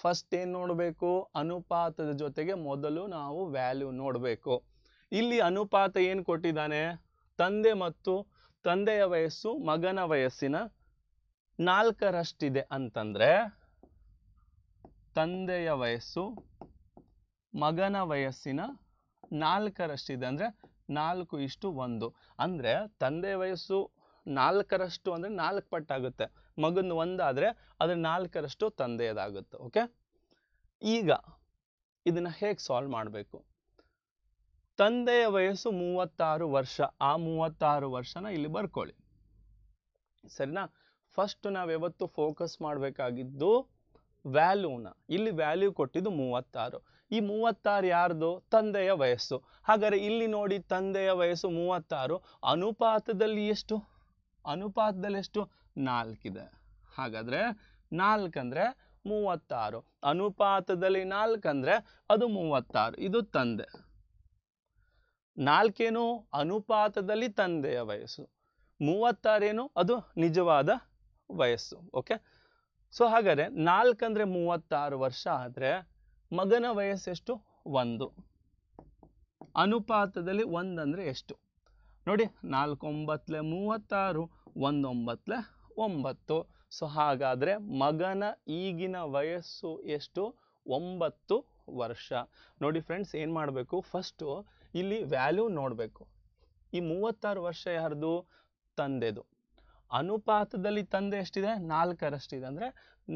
ಫಸ್ಟ್ ಏನು ನೋಡಬೇಕು ಅನುಪಾತದ ಜೊತೆಗೆ ಮೊದಲು ನಾವು ವ್ಯಾಲ್ಯೂ ನೋಡಬೇಕು ಇಲ್ಲಿ ಅನುಪಾತ ಏನು ಕೊಟ್ಟಿದ್ದಾನೆ ತಂದೆ ಮತ್ತು ತಂದೆಯ ವಯಸ್ಸು ಮಗನ ವಯಸ್ಸಿನ ನಾಲ್ಕರಷ್ಟಿದೆ ಅಂತಂದ್ರೆ ತಂದೆಯ ವಯಸ್ಸು ಮಗನ ವಯಸ್ಸಿನ ನಾಲ್ಕರಷ್ಟಿದೆ ಅಂದರೆ ನಾಲ್ಕು ಇಷ್ಟು ಒಂದು ಅಂದರೆ ತಂದೆಯ ವಯಸ್ಸು ನಾಲ್ಕರಷ್ಟು ಅಂದರೆ ನಾಲ್ಕು ಪಟ್ಟಾಗುತ್ತೆ ಮಗನ ಒಂದಾದರೆ ಅದರ ನಾಲ್ಕರಷ್ಟು ತಂದೆಯದಾಗುತ್ತೆ ಓಕೆ ಈಗ ಇದನ್ನು ಹೇಗೆ ಸಾಲ್ವ್ ಮಾಡಬೇಕು ತಂದೆಯ ವಯಸ್ಸು ಮೂವತ್ತಾರು ವರ್ಷ ಆ ಮೂವತ್ತಾರು ವರ್ಷನ ಇಲ್ಲಿ ಬರ್ಕೊಳ್ಳಿ ಸರಿನಾ ಫಸ್ಟ್ ನಾವು ಯಾವತ್ತು ಫೋಕಸ್ ಮಾಡಬೇಕಾಗಿದ್ದು ವ್ಯಾಲ್ಯೂನ ಇಲ್ಲಿ ವ್ಯಾಲ್ಯೂ ಕೊಟ್ಟಿದ್ದು ಮೂವತ್ತಾರು ಈ ಮೂವತ್ತಾರು ಯಾರ್ದು ತಂದೆಯ ವಯಸ್ಸು ಹಾಗಾದರೆ ಇಲ್ಲಿ ನೋಡಿ ತಂದೆಯ ವಯಸ್ಸು ಮೂವತ್ತಾರು ಅನುಪಾತದಲ್ಲಿ ಎಷ್ಟು ಅನುಪಾತದಲ್ಲಿ ಎಷ್ಟು ನಾಲ್ಕಿದೆ ಹಾಗಾದರೆ ನಾಲ್ಕಂದ್ರೆ ಮೂವತ್ತಾರು ಅನುಪಾತದಲ್ಲಿ ನಾಲ್ಕಂದ್ರೆ ಅದು ಮೂವತ್ತಾರು ಇದು ತಂದೆ ನಾಲ್ಕೇನು ಅನುಪಾತದಲ್ಲಿ ತಂದೆಯ ವಯಸ್ಸು ಮೂವತ್ತಾರೇನು ಅದು ನಿಜವಾದ ವಯಸ್ಸು ಓಕೆ ಸೊ ಹಾಗಾದರೆ ನಾಲ್ಕಂದರೆ ಮೂವತ್ತಾರು ವರ್ಷ ಆದರೆ ಮಗನ ವಯಸ್ಸೆಷ್ಟು ಒಂದು ಅನುಪಾತದಲ್ಲಿ ಒಂದಂದರೆ ಎಷ್ಟು ನೋಡಿ ನಾಲ್ಕೊಂಬತ್ತಲೆ ಮೂವತ್ತಾರು ಒಂದೊಂಬತ್ತಲೆ ಒಂಬತ್ತು ಸೊ ಹಾಗಾದರೆ ಮಗನ ಈಗಿನ ವಯಸ್ಸು ಎಷ್ಟು ಒಂಬತ್ತು ವರ್ಷ ನೋಡಿ ಫ್ರೆಂಡ್ಸ್ ಏನು ಮಾಡಬೇಕು ಫಸ್ಟು ಇಲ್ಲಿ ವ್ಯಾಲ್ಯೂ ನೋಡಬೇಕು ಈ ಮೂವತ್ತಾರು ವರ್ಷ ಯಾರ್ದು ತಂದೆದು ಅನುಪಾತದಲ್ಲಿ ತಂದೆ ಎಷ್ಟಿದೆ ನಾಲ್ಕರಷ್ಟಿದೆ ಅಂದರೆ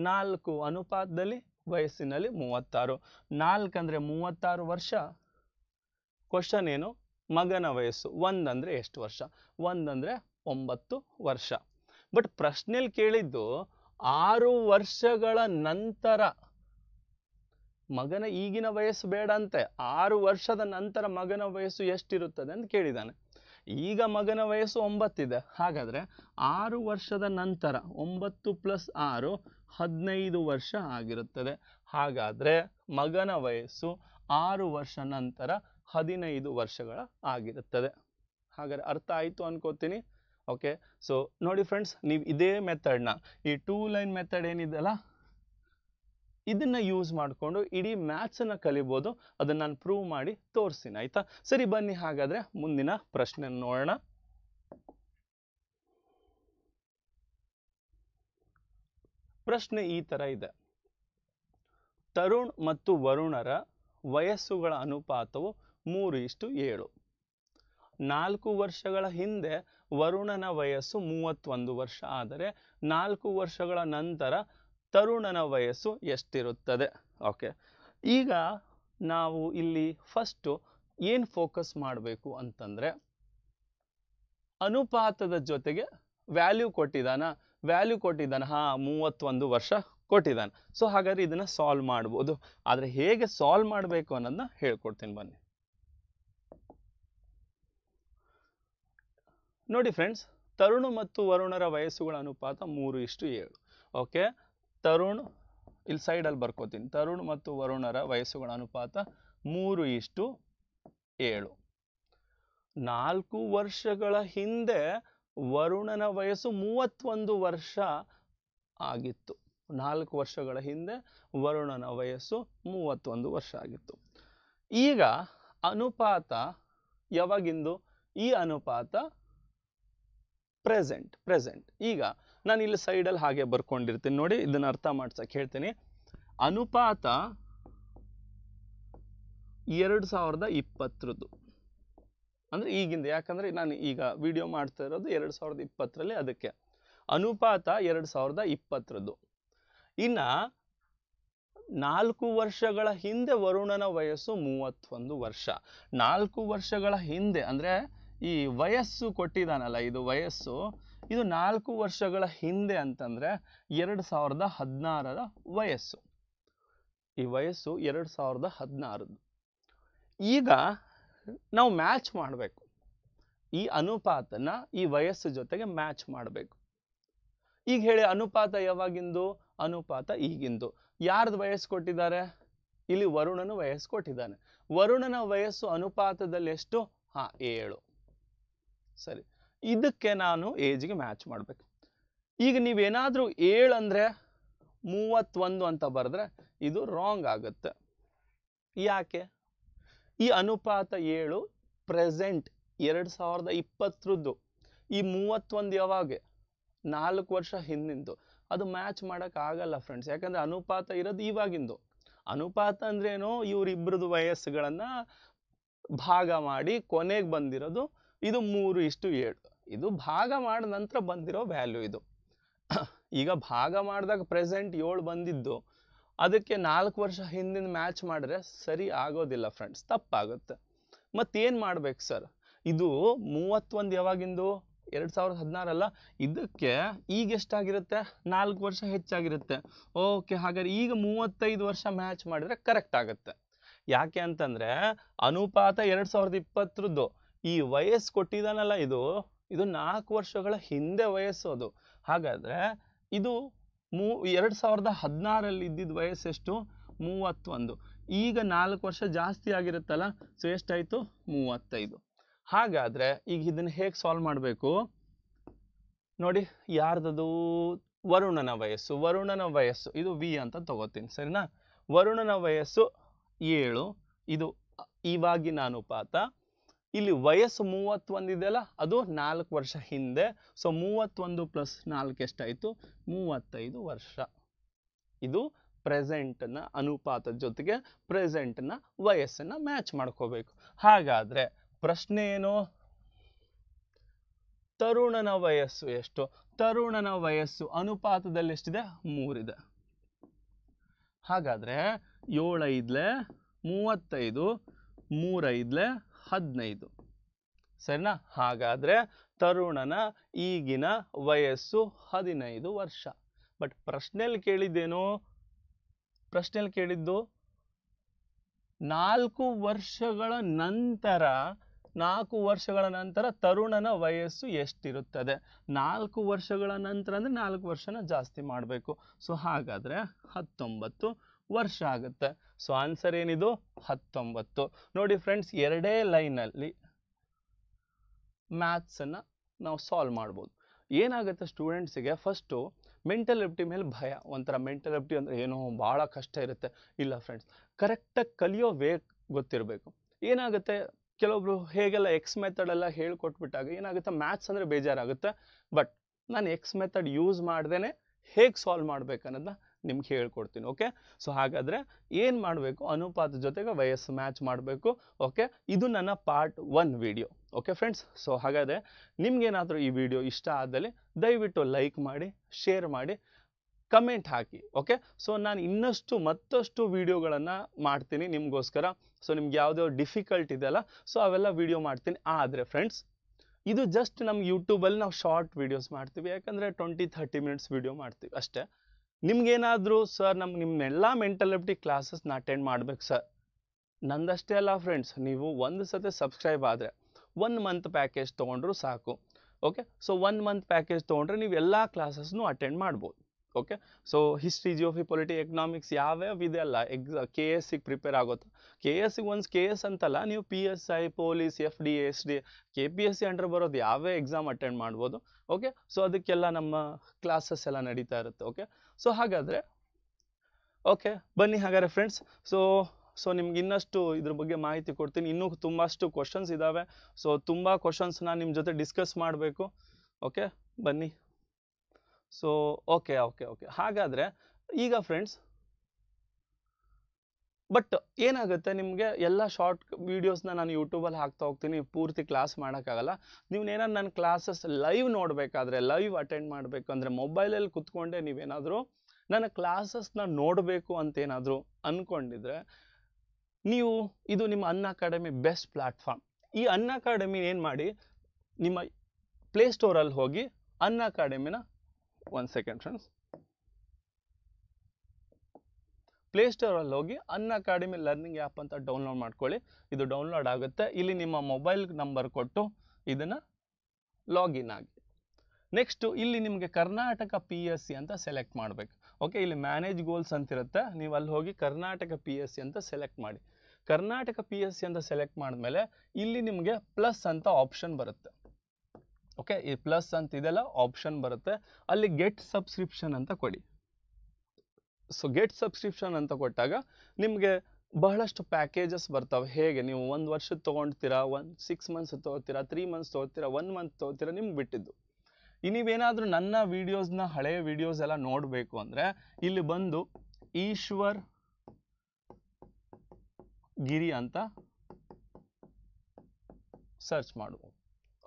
ನಾಲ್ಕು ಅನುಪಾತದಲ್ಲಿ ವಯಸ್ಸಿನಲ್ಲಿ ಮೂವತ್ತಾರು ನಾಲ್ಕಂದರೆ ಮೂವತ್ತಾರು ವರ್ಷ ಕ್ವಶನ್ ಏನು ಮಗನ ವಯಸ್ಸು ಒಂದಂದರೆ ಎಷ್ಟು ವರ್ಷ ಒಂದಂದರೆ ಒಂಬತ್ತು ವರ್ಷ ಬಟ್ ಪ್ರಶ್ನೆಲಿ ಕೇಳಿದ್ದು ಆರು ವರ್ಷಗಳ ನಂತರ ಮಗನ ಈಗಿನ ವಯಸ್ಸು ಬೇಡ ಅಂತೆ ಆರು ವರ್ಷದ ನಂತರ ಮಗನ ವಯಸ್ಸು ಎಷ್ಟಿರುತ್ತದೆ ಅಂತ ಕೇಳಿದ್ದಾನೆ ಈಗ ಮಗನ ವಯಸ್ಸು ಒಂಬತ್ತಿದೆ ಹಾಗಾದರೆ ಆರು ವರ್ಷದ ನಂತರ ಒಂಬತ್ತು ಪ್ಲಸ್ ಆರು ಹದಿನೈದು ವರ್ಷ ಆಗಿರುತ್ತದೆ ಹಾಗಾದರೆ ಮಗನ ವಯಸ್ಸು ಆರು ವರ್ಷ ನಂತರ ಹದಿನೈದು ವರ್ಷಗಳ ಆಗಿರುತ್ತದೆ ಹಾಗಾದರೆ ಅರ್ಥ ಆಯಿತು ಅನ್ಕೋತೀನಿ ಓಕೆ ಸೊ ನೋಡಿ ಫ್ರೆಂಡ್ಸ್ ನೀವು ಇದೇ ಮೆಥಡ್ನ ಈ ಟೂ ಲೈನ್ ಮೆಥಡ್ ಏನಿದೆಲ್ಲ ಇದನ್ನ ಯೂಸ್ ಮಾಡಿಕೊಂಡು ಇಡೀ ಮ್ಯಾಥ್ಸನ್ನು ಕಲಿಬೋದು ಅದನ್ನ ನಾನು ಪ್ರೂವ್ ಮಾಡಿ ತೋರಿಸ್ತೀನಿ ಆಯ್ತಾ ಸರಿ ಬನ್ನಿ ಹಾಗಾದ್ರೆ ಮುಂದಿನ ಪ್ರಶ್ನೆ ನೋಡೋಣ ಪ್ರಶ್ನೆ ಈ ತರ ಇದೆ ತರುಣ್ ಮತ್ತು ವರುಣರ ವಯಸ್ಸುಗಳ ಅನುಪಾತವು ಮೂರು ಇಷ್ಟು ಏಳು ನಾಲ್ಕು ವರ್ಷಗಳ ಹಿಂದೆ ವರುಣನ ವಯಸ್ಸು ಮೂವತ್ತೊಂದು ವರ್ಷ ಆದರೆ ನಾಲ್ಕು ವರ್ಷಗಳ ನಂತರ ತರುಣನ ವಯಸ್ಸು ಎಷ್ಟಿರುತ್ತದೆ ಓಕೆ ಈಗ ನಾವು ಇಲ್ಲಿ ಫಸ್ಟು ಏನು ಫೋಕಸ್ ಮಾಡಬೇಕು ಅಂತಂದರೆ ಅನುಪಾತದ ಜೊತೆಗೆ ವ್ಯಾಲ್ಯೂ ಕೊಟ್ಟಿದ್ದಾನ ವ್ಯಾಲ್ಯೂ ಕೊಟ್ಟಿದ್ದಾನೆ ಹಾಂ ಮೂವತ್ತೊಂದು ವರ್ಷ ಕೊಟ್ಟಿದ್ದಾನೆ ಸೊ ಹಾಗಾದ್ರೆ ಇದನ್ನು ಸಾಲ್ವ್ ಮಾಡ್ಬೋದು ಆದರೆ ಹೇಗೆ ಸಾಲ್ವ್ ಮಾಡಬೇಕು ಅನ್ನೋದನ್ನ ಹೇಳ್ಕೊಡ್ತೀನಿ ಬನ್ನಿ ನೋಡಿ ಫ್ರೆಂಡ್ಸ್ ತರುಣ ಮತ್ತು ವರುಣರ ವಯಸ್ಸುಗಳ ಅನುಪಾತ ಮೂರು ಇಷ್ಟು ಏಳು ಓಕೆ ತರುಣ್ ಇಲ್ಲಿ ಸೈಡಲ್ಲಿ ಬರ್ಕೋತೀನಿ ತರುಣ್ ಮತ್ತು ವರುಣರ ವಯಸ್ಸುಗಳ ಅನುಪಾತ ಮೂರು ಇಷ್ಟು ಏಳು ನಾಲ್ಕು ವರ್ಷಗಳ ಹಿಂದೆ ವರುಣನ ವಯಸ್ಸು ಮೂವತ್ತೊಂದು ವರ್ಷ ಆಗಿತ್ತು ನಾಲ್ಕು ವರ್ಷಗಳ ಹಿಂದೆ ವರುಣನ ವಯಸ್ಸು ಮೂವತ್ತೊಂದು ವರ್ಷ ಆಗಿತ್ತು ಈಗ ಅನುಪಾತ ಯಾವಾಗಿಂದು ಈ ಅನುಪಾತ ಪ್ರೆಸೆಂಟ್ ಪ್ರೆಸೆಂಟ್ ಈಗ ನಾನು ಇಲ್ಲಿ ಸೈಡಲ್ಲಿ ಹಾಗೆ ಬರ್ಕೊಂಡಿರ್ತೀನಿ ನೋಡಿ ಇದನ್ನು ಅರ್ಥ ಮಾಡ್ಸಕ್ಕೆ ಹೇಳ್ತೀನಿ ಅನುಪಾತ ಎರಡು ಸಾವಿರದ ಇಪ್ಪತ್ತರದ್ದು ಅಂದರೆ ಈಗಿಂದ ಯಾಕಂದರೆ ನಾನು ಈಗ ವಿಡಿಯೋ ಮಾಡ್ತಾ ಇರೋದು ಎರಡು ಸಾವಿರದ ಇಪ್ಪತ್ತರಲ್ಲಿ ಅದಕ್ಕೆ ಅನುಪಾತ ಎರಡು ಸಾವಿರದ ಇಪ್ಪತ್ತರದ್ದು ಇನ್ನು ನಾಲ್ಕು ವರ್ಷಗಳ ಹಿಂದೆ ವರುಣನ ವಯಸ್ಸು ಮೂವತ್ತೊಂದು ವರ್ಷ ನಾಲ್ಕು ವರ್ಷಗಳ ಹಿಂದೆ ಅಂದರೆ ಈ ವಯಸ್ಸು ಕೊಟ್ಟಿದ್ದಾನಲ್ಲ ಇದು ವಯಸ್ಸು ಇದು ನಾಲ್ಕು ವರ್ಷಗಳ ಹಿಂದೆ ಅಂತಂದ್ರೆ ಎರಡು ಸಾವಿರದ ಹದಿನಾರರ ವಯಸ್ಸು ಈ ವಯಸ್ಸು ಎರಡು ಸಾವಿರದ ಹದಿನಾರದ್ದು ಈಗ ನಾವು ಮ್ಯಾಚ್ ಮಾಡಬೇಕು ಈ ಅನುಪಾತನ ಈ ವಯಸ್ಸು ಜೊತೆಗೆ ಮ್ಯಾಚ್ ಮಾಡಬೇಕು ಈಗ ಹೇಳಿ ಅನುಪಾತ ಯಾವಾಗಿಂದು ಅನುಪಾತ ಈಗಿಂದು ಯಾರ್ದು ವಯಸ್ಸು ಕೊಟ್ಟಿದ್ದಾರೆ ಇಲ್ಲಿ ವರುಣನ ವಯಸ್ಸು ಕೊಟ್ಟಿದ್ದಾನೆ ವರುಣನ ವಯಸ್ಸು ಅನುಪಾತದಲ್ಲಿ ಎಷ್ಟು ಹಾ ಏಳು ಸರಿ ಇದಕ್ಕೆ ನಾನು ಏಜ್ಗೆ ಮ್ಯಾಚ್ ಮಾಡಬೇಕು ಈಗ ನೀವೇನಾದರೂ ಏಳು ಅಂದರೆ ಮೂವತ್ತೊಂದು ಅಂತ ಬರೆದ್ರೆ ಇದು ರಾಂಗ್ ಆಗುತ್ತೆ ಯಾಕೆ ಈ ಅನುಪಾತ ಏಳು ಪ್ರೆಸೆಂಟ್ ಎರಡು ಸಾವಿರದ ಇಪ್ಪತ್ತರದ್ದು ಈ ಮೂವತ್ತೊಂದು ಯಾವಾಗ ನಾಲ್ಕು ವರ್ಷ ಹಿಂದಿಂದು ಅದು ಮ್ಯಾಚ್ ಮಾಡೋಕ್ಕಾಗಲ್ಲ ಫ್ರೆಂಡ್ಸ್ ಯಾಕಂದರೆ ಅನುಪಾತ ಇರೋದು ಇವಾಗಿಂದು ಅನುಪಾತ ಅಂದ್ರೇನು ಇವರಿಬ್ಬರದ್ದು ವಯಸ್ಸುಗಳನ್ನು ಭಾಗ ಮಾಡಿ ಕೊನೆಗೆ ಬಂದಿರೋದು ಇದು ಮೂರು ಇಷ್ಟು ಏಳು ಇದು ಭಾಗ ಮಾಡಿದ ನಂತರ ಬಂದಿರೋ ವ್ಯಾಲ್ಯೂ ಇದು ಈಗ ಭಾಗ ಮಾಡಿದಾಗ ಪ್ರೆಸೆಂಟ್ ಏಳು ಬಂದಿದ್ದು ಅದಕ್ಕೆ ನಾಲ್ಕು ವರ್ಷ ಹಿಂದಿನ ಮ್ಯಾಚ್ ಮಾಡಿದ್ರೆ ಸರಿ ಆಗೋದಿಲ್ಲ ಫ್ರೆಂಡ್ಸ್ ತಪ್ಪಾಗುತ್ತೆ ಮತ್ತೇನು ಮಾಡ್ಬೇಕು ಸರ್ ಇದು ಮೂವತ್ತೊಂದು ಯಾವಾಗಿಂದು ಎರಡು ಸಾವಿರದ ಹದಿನಾರಲ್ಲ ಇದಕ್ಕೆ ಈಗ ಎಷ್ಟಾಗಿರುತ್ತೆ ನಾಲ್ಕು ವರ್ಷ ಹೆಚ್ಚಾಗಿರುತ್ತೆ ಓಕೆ ಹಾಗಾದ್ರೆ ಈಗ ಮೂವತ್ತೈದು ವರ್ಷ ಮ್ಯಾಚ್ ಮಾಡಿದ್ರೆ ಕರೆಕ್ಟ್ ಆಗುತ್ತೆ ಯಾಕೆ ಅಂತಂದರೆ ಅನುಪಾತ ಎರಡು ಸಾವಿರದ ಇಪ್ಪತ್ತರದ್ದು ಈ ವಯಸ್ಸು ಕೊಟ್ಟಿದ್ದಾನಲ್ಲ ಇದು ಇದು ನಾಲ್ಕು ವರ್ಷಗಳ ಹಿಂದೆ ವಯಸ್ಸು ಅದು ಹಾಗಾದ್ರೆ ಇದು ಮೂ ಎರಡು ಸಾವಿರದ ಹದಿನಾರಲ್ಲಿ ಇದ್ದಿದ್ದ ವಯಸ್ಸೆಷ್ಟು ಮೂವತ್ತೊಂದು ಈಗ ನಾಲ್ಕು ವರ್ಷ ಜಾಸ್ತಿ ಆಗಿರುತ್ತಲ್ಲ ಸೊ ಎಷ್ಟಾಯಿತು ಮೂವತ್ತೈದು ಹಾಗಾದರೆ ಈಗ ಇದನ್ನು ಹೇಗೆ ಸಾಲ್ವ್ ಮಾಡಬೇಕು ನೋಡಿ ಯಾರ್ದದು ವರುಣನ ವಯಸ್ಸು ವರುಣನ ವಯಸ್ಸು ಇದು ವಿ ಅಂತ ತಗೋತೀನಿ ಸರಿನಾ ವರುಣನ ವಯಸ್ಸು ಏಳು ಇದು ಇವಾಗಿನ ಅನುಪಾತ ಇಲ್ಲಿ ವಯಸ್ಸು ಮೂವತ್ತೊಂದಿದೆಯಲ್ಲ ಅದು ನಾಲ್ಕು ವರ್ಷ ಹಿಂದೆ ಸೊ ಮೂವತ್ತೊಂದು ಪ್ಲಸ್ ನಾಲ್ಕು ಎಷ್ಟಾಯಿತು ಮೂವತ್ತೈದು ವರ್ಷ ಇದು ಪ್ರೆಸೆಂಟ್ನ ಅನುಪಾತದ ಜೊತೆಗೆ ಪ್ರೆಸೆಂಟ್ನ ವಯಸ್ಸನ್ನು ಮ್ಯಾಚ್ ಮಾಡ್ಕೋಬೇಕು ಹಾಗಾದರೆ ಪ್ರಶ್ನೆ ಏನು ತರುಣನ ವಯಸ್ಸು ಎಷ್ಟು ತರುಣನ ವಯಸ್ಸು ಅನುಪಾತದಲ್ಲಿ ಎಷ್ಟಿದೆ ಮೂರಿದೆ ಹಾಗಾದರೆ ಏಳೈದ್ಲೆ ಮೂವತ್ತೈದು ಮೂರೈದ್ಲೆ ಹದಿನೈದು ಸರಿನಾ ಹಾಗಾದ್ರೆ ತರುಣನ ಈಗಿನ ವಯಸ್ಸು ಹದಿನೈದು ವರ್ಷ ಬಟ್ ಪ್ರಶ್ನೆಯಲ್ಲಿ ಕೇಳಿದ್ದೇನು ಪ್ರಶ್ನೆಯಲ್ಲಿ ಕೇಳಿದ್ದು ನಾಲ್ಕು ವರ್ಷಗಳ ನಂತರ ನಾಲ್ಕು ವರ್ಷಗಳ ನಂತರ ತರುಣನ ವಯಸ್ಸು ಎಷ್ಟಿರುತ್ತದೆ ನಾಲ್ಕು ವರ್ಷಗಳ ನಂತರ ಅಂದರೆ ನಾಲ್ಕು ವರ್ಷನ ಜಾಸ್ತಿ ಮಾಡಬೇಕು ಸೊ ಹಾಗಾದ್ರೆ ಹತ್ತೊಂಬತ್ತು ವರ್ಷ ಆಗುತ್ತೆ ಸೊ ಆನ್ಸರ್ ಏನಿದು ಹತ್ತೊಂಬತ್ತು ನೋಡಿ ಫ್ರೆಂಡ್ಸ್ ಎರಡೇ ಲೈನಲ್ಲಿ ಮ್ಯಾಥ್ಸನ್ನು ನಾವು ಸಾಲ್ವ್ ಮಾಡ್ಬೋದು ಏನಾಗುತ್ತೆ ಸ್ಟೂಡೆಂಟ್ಸಿಗೆ ಫಸ್ಟು ಮೆಂಟಲ್ ಎಬಿಟಿ ಮೇಲೆ ಭಯ ಒಂಥರ ಮೆಂಟಲ್ ಎಬಿಟಿ ಅಂದರೆ ಏನೋ ಭಾಳ ಕಷ್ಟ ಇರುತ್ತೆ ಇಲ್ಲ ಫ್ರೆಂಡ್ಸ್ ಕರೆಕ್ಟಾಗಿ ಕಲಿಯೋ ವೇ ಗೊತ್ತಿರಬೇಕು ಏನಾಗುತ್ತೆ ಕೆಲವೊಬ್ರು ಹೇಗೆಲ್ಲ ಎಕ್ಸ್ ಮೆಥಡೆಲ್ಲ ಹೇಳ್ಕೊಟ್ಬಿಟ್ಟಾಗ ಏನಾಗುತ್ತೆ ಮ್ಯಾಥ್ಸ್ ಅಂದರೆ ಬೇಜಾರಾಗುತ್ತೆ ಬಟ್ ನಾನು ಎಕ್ಸ್ ಮೆಥಡ್ ಯೂಸ್ ಮಾಡ್ದೇನೆ ಹೇಗೆ ಸಾಲ್ವ್ ಮಾಡ್ಬೇಕು ಅನ್ನೋದನ್ನ ನಿಮ್ಗೆ ಹೇಳ್ಕೊಡ್ತೀನಿ ಓಕೆ ಸೊ ಹಾಗಾದರೆ ಏನು ಮಾಡಬೇಕು ಅನುಪಾತ ಜೊತೆಗೆ ವಯಸ್ಸು ಮ್ಯಾಚ್ ಮಾಡಬೇಕು ಓಕೆ ಇದು ನನ್ನ part one video okay friends so ಹಾಗಾದರೆ ನಿಮಗೇನಾದರೂ ಈ ವಿಡಿಯೋ ಇಷ್ಟ ಆದಲ್ಲಿ ದಯವಿಟ್ಟು ಲೈಕ್ ಮಾಡಿ ಶೇರ್ ಮಾಡಿ ಕಮೆಂಟ್ ಹಾಕಿ ಓಕೆ ಸೊ ನಾನು ಇನ್ನಷ್ಟು ಮತ್ತಷ್ಟು ವೀಡಿಯೋಗಳನ್ನು ಮಾಡ್ತೀನಿ ನಿಮಗೋಸ್ಕರ ಸೊ ನಿಮ್ಗೆ ಯಾವುದೋ ಡಿಫಿಕಲ್ಟ್ ಇದೆಯಲ್ಲ ಸೊ ಅವೆಲ್ಲ ವೀಡಿಯೋ ಮಾಡ್ತೀನಿ ಆದರೆ ಫ್ರೆಂಡ್ಸ್ ಇದು ಜಸ್ಟ್ ನಮ್ಮ ಯೂಟ್ಯೂಬಲ್ಲಿ ನಾವು ಶಾರ್ಟ್ ವೀಡಿಯೋಸ್ ಮಾಡ್ತೀವಿ ಯಾಕಂದರೆ ಟ್ವೆಂಟಿ ಥರ್ಟಿ ಮಿನಿಟ್ಸ್ ವೀಡಿಯೋ ಮಾಡ್ತೀವಿ ಅಷ್ಟೇ ನಿಮ್ಗೇನಾದರೂ ಸರ್ ನಮ್ಮ ನಿಮ್ಮನ್ನೆಲ್ಲ ಮೆಂಟಲಿಟಿ ಕ್ಲಾಸಸ್ ಅಟೆಂಡ್ ಮಾಡ್ಬೇಕು ಸರ್ ನಂದಷ್ಟೇ ಅಲ್ಲ ಫ್ರೆಂಡ್ಸ್ ನೀವು ಒಂದು ಸತಿ ಸಬ್ಸ್ಕ್ರೈಬ್ ಆದರೆ ಒನ್ ಮಂತ್ ಪ್ಯಾಕೇಜ್ ತೊಗೊಂಡ್ರೂ ಸಾಕು okay so one month package ತೊಗೊಂಡ್ರೆ ನೀವು ಎಲ್ಲ ಕ್ಲಾಸಸ್ನು ಅಟೆಂಡ್ ಮಾಡ್ಬೋದು okay so history geography polity economics ಯಾವ್ಯಾವ ಅಲ್ಲ ಎಕ್ಸ ಕೆ ಎಸ್ ಸಿಗೆ ಪ್ರಿಪೇರ್ ಆಗುತ್ತೆ ಕೆ ಎಸ್ ಸಿಗೆ ಒನ್ಸ್ ಕೆ ಎಸ್ ಅಂತಲ್ಲ ನೀವು P S I police F D S D K P S C under ಬರೋದು ಯಾವ್ಯಾವ ಎಕ್ಸಾಮ್ ಅಟೆಂಡ್ ಮಾಡ್ಬೋದು ಓಕೆ ಸೊ ಅದಕ್ಕೆಲ್ಲ ನಮ್ಮ ಕ್ಲಾಸಸ್ ಎಲ್ಲ ನಡೀತಾ ಇರುತ್ತೆ ಓಕೆ ಸೊ ಹಾಗಾದರೆ ಓಕೆ ಬನ್ನಿ ಹಾಗಾದ್ರೆ ಫ್ರೆಂಡ್ಸ್ ಸೊ ಸೊ ನಿಮ್ಗೆ ಇನ್ನಷ್ಟು ಇದ್ರ ಬಗ್ಗೆ ಮಾಹಿತಿ ಕೊಡ್ತೀನಿ ಇನ್ನೂ ತುಂಬಷ್ಟು ಕ್ವಶನ್ಸ್ ಇದ್ದಾವೆ ಸೊ ತುಂಬ ಕ್ವಶನ್ಸ್ನ ನಿಮ್ಮ ಜೊತೆ ಡಿಸ್ಕಸ್ ಮಾಡಬೇಕು ಓಕೆ ಬನ್ನಿ ಸೊ ಓಕೆ ಓಕೆ ಓಕೆ ಹಾಗಾದರೆ ಈಗ ಫ್ರೆಂಡ್ಸ್ ಬಟ್ ಏನಾಗುತ್ತೆ ನಿಮಗೆ ಎಲ್ಲ ಶಾರ್ಟ್ ವೀಡಿಯೋಸ್ನ ನಾನು ಯೂಟ್ಯೂಬಲ್ಲಿ ಹಾಕ್ತಾ ಹೋಗ್ತೀನಿ ಪೂರ್ತಿ ಕ್ಲಾಸ್ ಮಾಡೋಕ್ಕಾಗಲ್ಲ ನೀವು ಏನಾದ್ರು ನನ್ನ ಕ್ಲಾಸಸ್ ಲೈವ್ ನೋಡಬೇಕಾದ್ರೆ ಲೈವ್ ಅಟೆಂಡ್ ಮಾಡಬೇಕು ಅಂದರೆ ಮೊಬೈಲಲ್ಲಿ ಕುತ್ಕೊಂಡೆ ನೀವೇನಾದರೂ ನನ್ನ ಕ್ಲಾಸಸ್ನ ನೋಡಬೇಕು ಅಂತೇನಾದರೂ ಅಂದ್ಕೊಂಡಿದ್ರೆ ನೀವು ಇದು ನಿಮ್ಮ ಅನ್ನ ಅಕಾಡೆಮಿ ಬೆಸ್ಟ್ ಪ್ಲ್ಯಾಟ್ಫಾರ್ಮ್ ಈ ಅನ್ನ ಅಕಾಡೆಮಿ ಏನು ಮಾಡಿ ನಿಮ್ಮ ಪ್ಲೇಸ್ಟೋರಲ್ಲಿ ಹೋಗಿ ಅನ್ನ ಅಕಾಡೆಮಿನ ಒನ್ ಸೆಕೆಂಡ್ friends. ಪ್ಲೇಸ್ಟೋರಲ್ಲಿ ಅಲ್ಲಿ ಹೋಗಿ ಅನ್ ಅಕಾಡೆಮಿ ಲರ್ನಿಂಗ್ ಆ್ಯಪ್ ಅಂತ ಡೌನ್ಲೋಡ್ ಮಾಡ್ಕೊಳ್ಳಿ ಇದು ಡೌನ್ಲೋಡ್ ಆಗುತ್ತೆ ಇಲ್ಲಿ ನಿಮ್ಮ ಮೊಬೈಲ್ ನಂಬರ್ ಕೊಟ್ಟು ಇದನ್ನು ಲಾಗಿನ್ ಆಗಿ ನೆಕ್ಸ್ಟು ಇಲ್ಲಿ ನಿಮಗೆ ಕರ್ನಾಟಕ ಪಿ ಎಸ್ ಸಿ ಅಂತ ಸೆಲೆಕ್ಟ್ ಮಾಡಬೇಕು ಓಕೆ ಇಲ್ಲಿ ಮ್ಯಾನೇಜ್ ಗೋಲ್ಸ್ ಅಂತಿರುತ್ತೆ ನೀವು ಅಲ್ಲಿ ಹೋಗಿ ಕರ್ನಾಟಕ ಪಿ ಎಸ್ ಸಿ ಅಂತ ಸೆಲೆಕ್ಟ್ ಮಾಡಿ ಕರ್ನಾಟಕ ಪಿ ಎಸ್ ಸಿ ಅಂತ ಸೆಲೆಕ್ಟ್ ಮಾಡಿದ್ಮೇಲೆ ಇಲ್ಲಿ ನಿಮಗೆ ಪ್ಲಸ್ ಅಂತ ಆಪ್ಷನ್ ಬರುತ್ತೆ ಓಕೆ ಈ ಪ್ಲಸ್ ಅಂತ ಇದೆಲ್ಲ ಆಪ್ಷನ್ ಬರುತ್ತೆ ಅಲ್ಲಿ ಗೆಟ್ ಸಬ್ಸ್ಕ್ರಿಪ್ಷನ್ ಅಂತ ಕೊಡಿ ಸೊ ಗೆಟ್ ಸಬ್ಸ್ಕ್ರಿಪ್ಷನ್ ಅಂತ ಕೊಟ್ಟಾಗ ನಿಮಗೆ ಬಹಳಷ್ಟು ಪ್ಯಾಕೇಜಸ್ ಬರ್ತವೆ ಹೇಗೆ ನೀವು ಒಂದು ವರ್ಷದ ತೊಗೊಳ್ತೀರಾ ಒನ್ ಸಿಕ್ಸ್ ಮಂತ್ಸ್ ತೊಗೋತೀರಾ ತ್ರೀ ಮಂತ್ಸ್ ತೊಗೋತೀರಾ ಒನ್ ಮಂತ್ ತೊಗೋತೀರಾ ನಿಮ್ಗೆ ಬಿಟ್ಟಿದ್ದು ನೀವೇನಾದರೂ ನನ್ನ ವೀಡಿಯೋಸ್ನ ಹಳೆಯ ವೀಡಿಯೋಸ್ ಎಲ್ಲ ನೋಡಬೇಕು ಅಂದರೆ ಇಲ್ಲಿ ಬಂದು ಈಶ್ವರ್ ಗಿರಿ ಅಂತ ಸರ್ಚ್ ಮಾಡುವ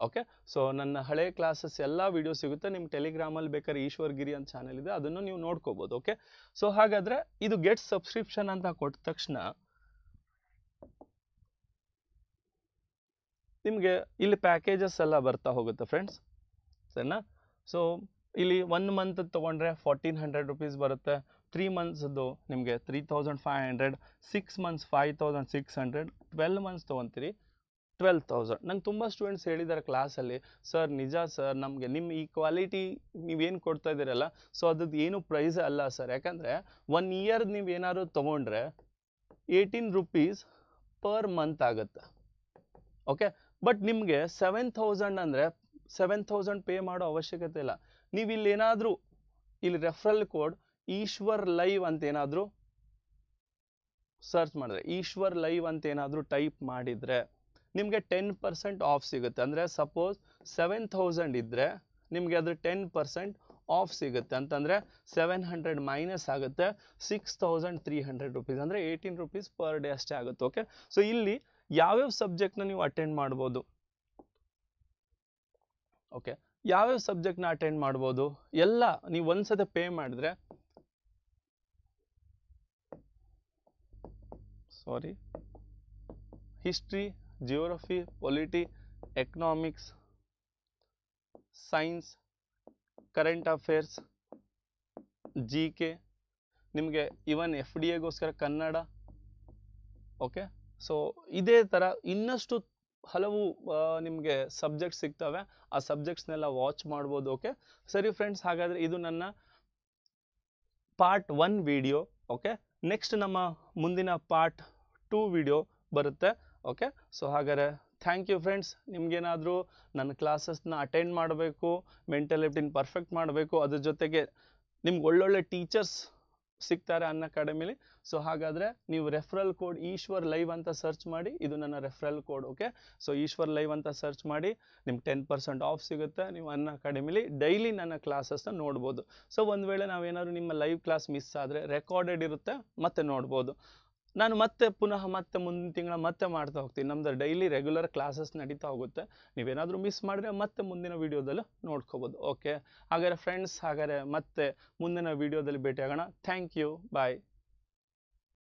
ಓಕೆ ಸೊ ನನ್ನ ಹಳೆ ಕ್ಲಾಸಸ್ ಎಲ್ಲ ವಿಡಿಯೋ ಸಿಗುತ್ತೆ ನಿಮ್ಮ ಟೆಲಿಗ್ರಾಮಲ್ಲಿ ಬೇಕಾದ್ರೆ ಈಶ್ವರ್ ಗಿರಿ ಅಂತ ಚಾನಲ್ ಇದೆ ಅದನ್ನು ನೀವು ನೋಡ್ಕೋಬೋದು ಓಕೆ ಸೊ ಹಾಗಾದರೆ ಇದು ಗೆಟ್ ಸಬ್ಸ್ಕ್ರಿಪ್ಷನ್ ಅಂತ ಕೊಟ್ಟ ತಕ್ಷಣ ನಿಮಗೆ ಇಲ್ಲಿ ಪ್ಯಾಕೇಜಸ್ ಎಲ್ಲ ಬರ್ತಾ ಹೋಗುತ್ತೆ ಫ್ರೆಂಡ್ಸ್ ಸರಿನಾ ಸೊ ಇಲ್ಲಿ ಒನ್ ಮಂತ್ ತೊಗೊಂಡ್ರೆ ಫೋರ್ಟೀನ್ ಹಂಡ್ರೆಡ್ ರುಪೀಸ್ ಬರುತ್ತೆ ತ್ರೀ ಮಂತ್ಸದ್ದು ನಿಮಗೆ three thousand five hundred six months five thousand six hundred twelve months ತೊಗೊತೀರಿ ಟ್ವೆಲ್ ತೌಸಂಡ್ ನಂಗೆ ತುಂಬ ಸ್ಟೂಡೆಂಟ್ಸ್ ಹೇಳಿದ್ದಾರೆ ಕ್ಲಾಸಲ್ಲಿ ಸರ್ ನಿಜ ಸರ್ ನಮಗೆ ನಿಮ್ಮ ಈ ಕ್ವಾಲಿಟಿ ನೀವೇನು ಕೊಡ್ತಾ ಇದ್ದೀರಲ್ಲ ಸೊ ಅದದ್ದು ಏನು ಪ್ರೈಸ್ ಅಲ್ಲ ಸರ್ ಯಾಕಂದರೆ ಒನ್ ಇಯರ್ ನೀವು ಏನಾದ್ರು ತೊಗೊಂಡ್ರೆ ಏಯ್ಟೀನ್ ರುಪೀಸ್ ಪರ್ ಮಂತ್ ಆಗುತ್ತೆ ಓಕೆ ಬಟ್ ನಿಮಗೆ ಸೆವೆನ್ ಥೌಸಂಡ್ ಅಂದರೆ ಸೆವೆನ್ ಥೌಸಂಡ್ ಪೇ ಮಾಡೋ ಅವಶ್ಯಕತೆ ಇಲ್ಲ ನೀವು ಇಲ್ಲಿ ಏನಾದರೂ ಇಲ್ಲಿ ರೆಫ್ರಲ್ ಕೋಡ್ ಈಶ್ವರ್ ಲೈವ್ ಅಂತ ಏನಾದರೂ ಸರ್ಚ್ ಮಾಡಿದ್ರೆ ಈಶ್ವರ್ ಲೈವ್ ಅಂತ ಏನಾದರೂ ಟೈಪ್ ಮಾಡಿದರೆ ನಿಮಗೆ ಟೆನ್ ಪರ್ಸೆಂಟ್ ಆಫ್ ಸಿಗುತ್ತೆ ಅಂದರೆ ಸಪೋಸ್ ಸೆವೆನ್ ಥೌಸಂಡ್ ಇದ್ದರೆ ನಿಮಗೆ ಅದ್ರ ಟೆನ್ ಪರ್ಸೆಂಟ್ ಆಫ್ ಸಿಗುತ್ತೆ ಅಂತಂದರೆ ಸೆವೆನ್ ಹಂಡ್ರೆಡ್ ಮೈನಸ್ ಆಗುತ್ತೆ six thousand three hundred rupees ಅಂದರೆ ಏಯ್ಟೀನ್ ರುಪೀಸ್ ಪರ್ ಡೇ ಅಷ್ಟೇ ಆಗುತ್ತೆ ಓಕೆ ಸೊ ಇಲ್ಲಿ ಯಾವ್ಯಾವ ಸಬ್ಜೆಕ್ಟ್ನ ನೀವು ಅಟೆಂಡ್ ಮಾಡ್ಬೋದು ಓಕೆ ಯಾವ್ಯಾವ ಸಬ್ಜೆಕ್ಟ್ನ ಅಟೆಂಡ್ ಮಾಡ್ಬೋದು ಎಲ್ಲ ನೀವು ಸತಿ ಪೇ ಮಾಡಿದ್ರೆ sorry history geography polity economics science current affairs G K ನಿಮಗೆ ಇವನ್ ಎಫ್ ಡಿ ಎಗೋಸ್ಕರ ಕನ್ನಡ ಓಕೆ ಸೊ ಇದೇ ಥರ ಇನ್ನಷ್ಟು ಹಲವು ನಿಮಗೆ ಸಬ್ಜೆಕ್ಟ್ಸ್ ಸಿಗ್ತವೆ ಆ ಸಬ್ಜೆಕ್ಟ್ಸ್ನೆಲ್ಲ ವಾಚ್ ಮಾಡ್ಬೋದು ಓಕೆ ಸರಿ ಫ್ರೆಂಡ್ಸ್ ಹಾಗಾದರೆ ಇದು ನನ್ನ part one video okay next ನಮ್ಮ ಮುಂದಿನ ಪಾರ್ಟ್ ಟೂ ವಿಡಿಯೋ ಬರುತ್ತೆ ಓಕೆ ಸೊ ಹಾಗಾದರೆ ಥ್ಯಾಂಕ್ ಯು ಫ್ರೆಂಡ್ಸ್ ನಿಮಗೇನಾದರೂ ನನ್ನ ಕ್ಲಾಸಸ್ನ ಅಟೆಂಡ್ ಮಾಡಬೇಕು ಮೆಂಟಲಿಟಿನ ಪರ್ಫೆಕ್ಟ್ ಮಾಡಬೇಕು ಅದ್ರ ಜೊತೆಗೆ ನಿಮ್ಗೆ ಒಳ್ಳೊಳ್ಳೆ ಟೀಚರ್ಸ್ ಸಿಗ್ತಾರೆ ಅನ್ನ ಅಕಾಡೆಮಿಲಿ ಸೊ ಹಾಗಾದರೆ ನೀವು ರೆಫ್ರಲ್ ಕೋಡ್ ಈಶ್ವರ್ ಲೈವ್ ಅಂತ ಸರ್ಚ್ ಮಾಡಿ ಇದು ನನ್ನ referral code okay so Ishwar live ಅಂತ ಸರ್ಚ್ ಮಾಡಿ ನಿಮ್ಗೆ ಟೆನ್ ಪರ್ಸೆಂಟ್ ಆಫ್ ಸಿಗುತ್ತೆ ನೀವು ಅನ್ನ ಅಕಾಡೆಮಿಲಿ ಡೈಲಿ ನನ್ನ ಕ್ಲಾಸಸ್ನ ನೋಡ್ಬೋದು ಸೊ ಒಂದು ವೇಳೆ ನಾವೇನಾದ್ರು ನಿಮ್ಮ ಲೈವ್ ಕ್ಲಾಸ್ ಮಿಸ್ ಆದರೆ ರೆಕಾರ್ಡೆಡ್ ಇರುತ್ತೆ ಮತ್ತೆ ನೋಡ್ಬೋದು ನಾನು ಮತ್ತೆ ಪುನಃ ಮತ್ತೆ ಮುಂದಿನ ತಿಂಗಳ ಮತ್ತೆ ಮಾಡ್ತಾ ಹೋಗ್ತೀನಿ ನಮ್ದು ಡೈಲಿ ರೆಗ್ಯುಲರ್ ಕ್ಲಾಸಸ್ ನಡೀತಾ ಹೋಗುತ್ತೆ ನೀವೇನಾದರೂ ಮಿಸ್ ಮಾಡಿದ್ರೆ ಮತ್ತೆ ಮುಂದಿನ ವೀಡಿಯೋದಲ್ಲಿ ನೋಡ್ಕೋಬೋದು ಓಕೆ ಹಾಗಾದರೆ ಫ್ರೆಂಡ್ಸ್ ಹಾಗಾದರೆ ಮತ್ತೆ ಮುಂದಿನ ವೀಡಿಯೋದಲ್ಲಿ ಭೇಟಿಯಾಗೋಣ ಥ್ಯಾಂಕ್ ಯು ಬಾಯ್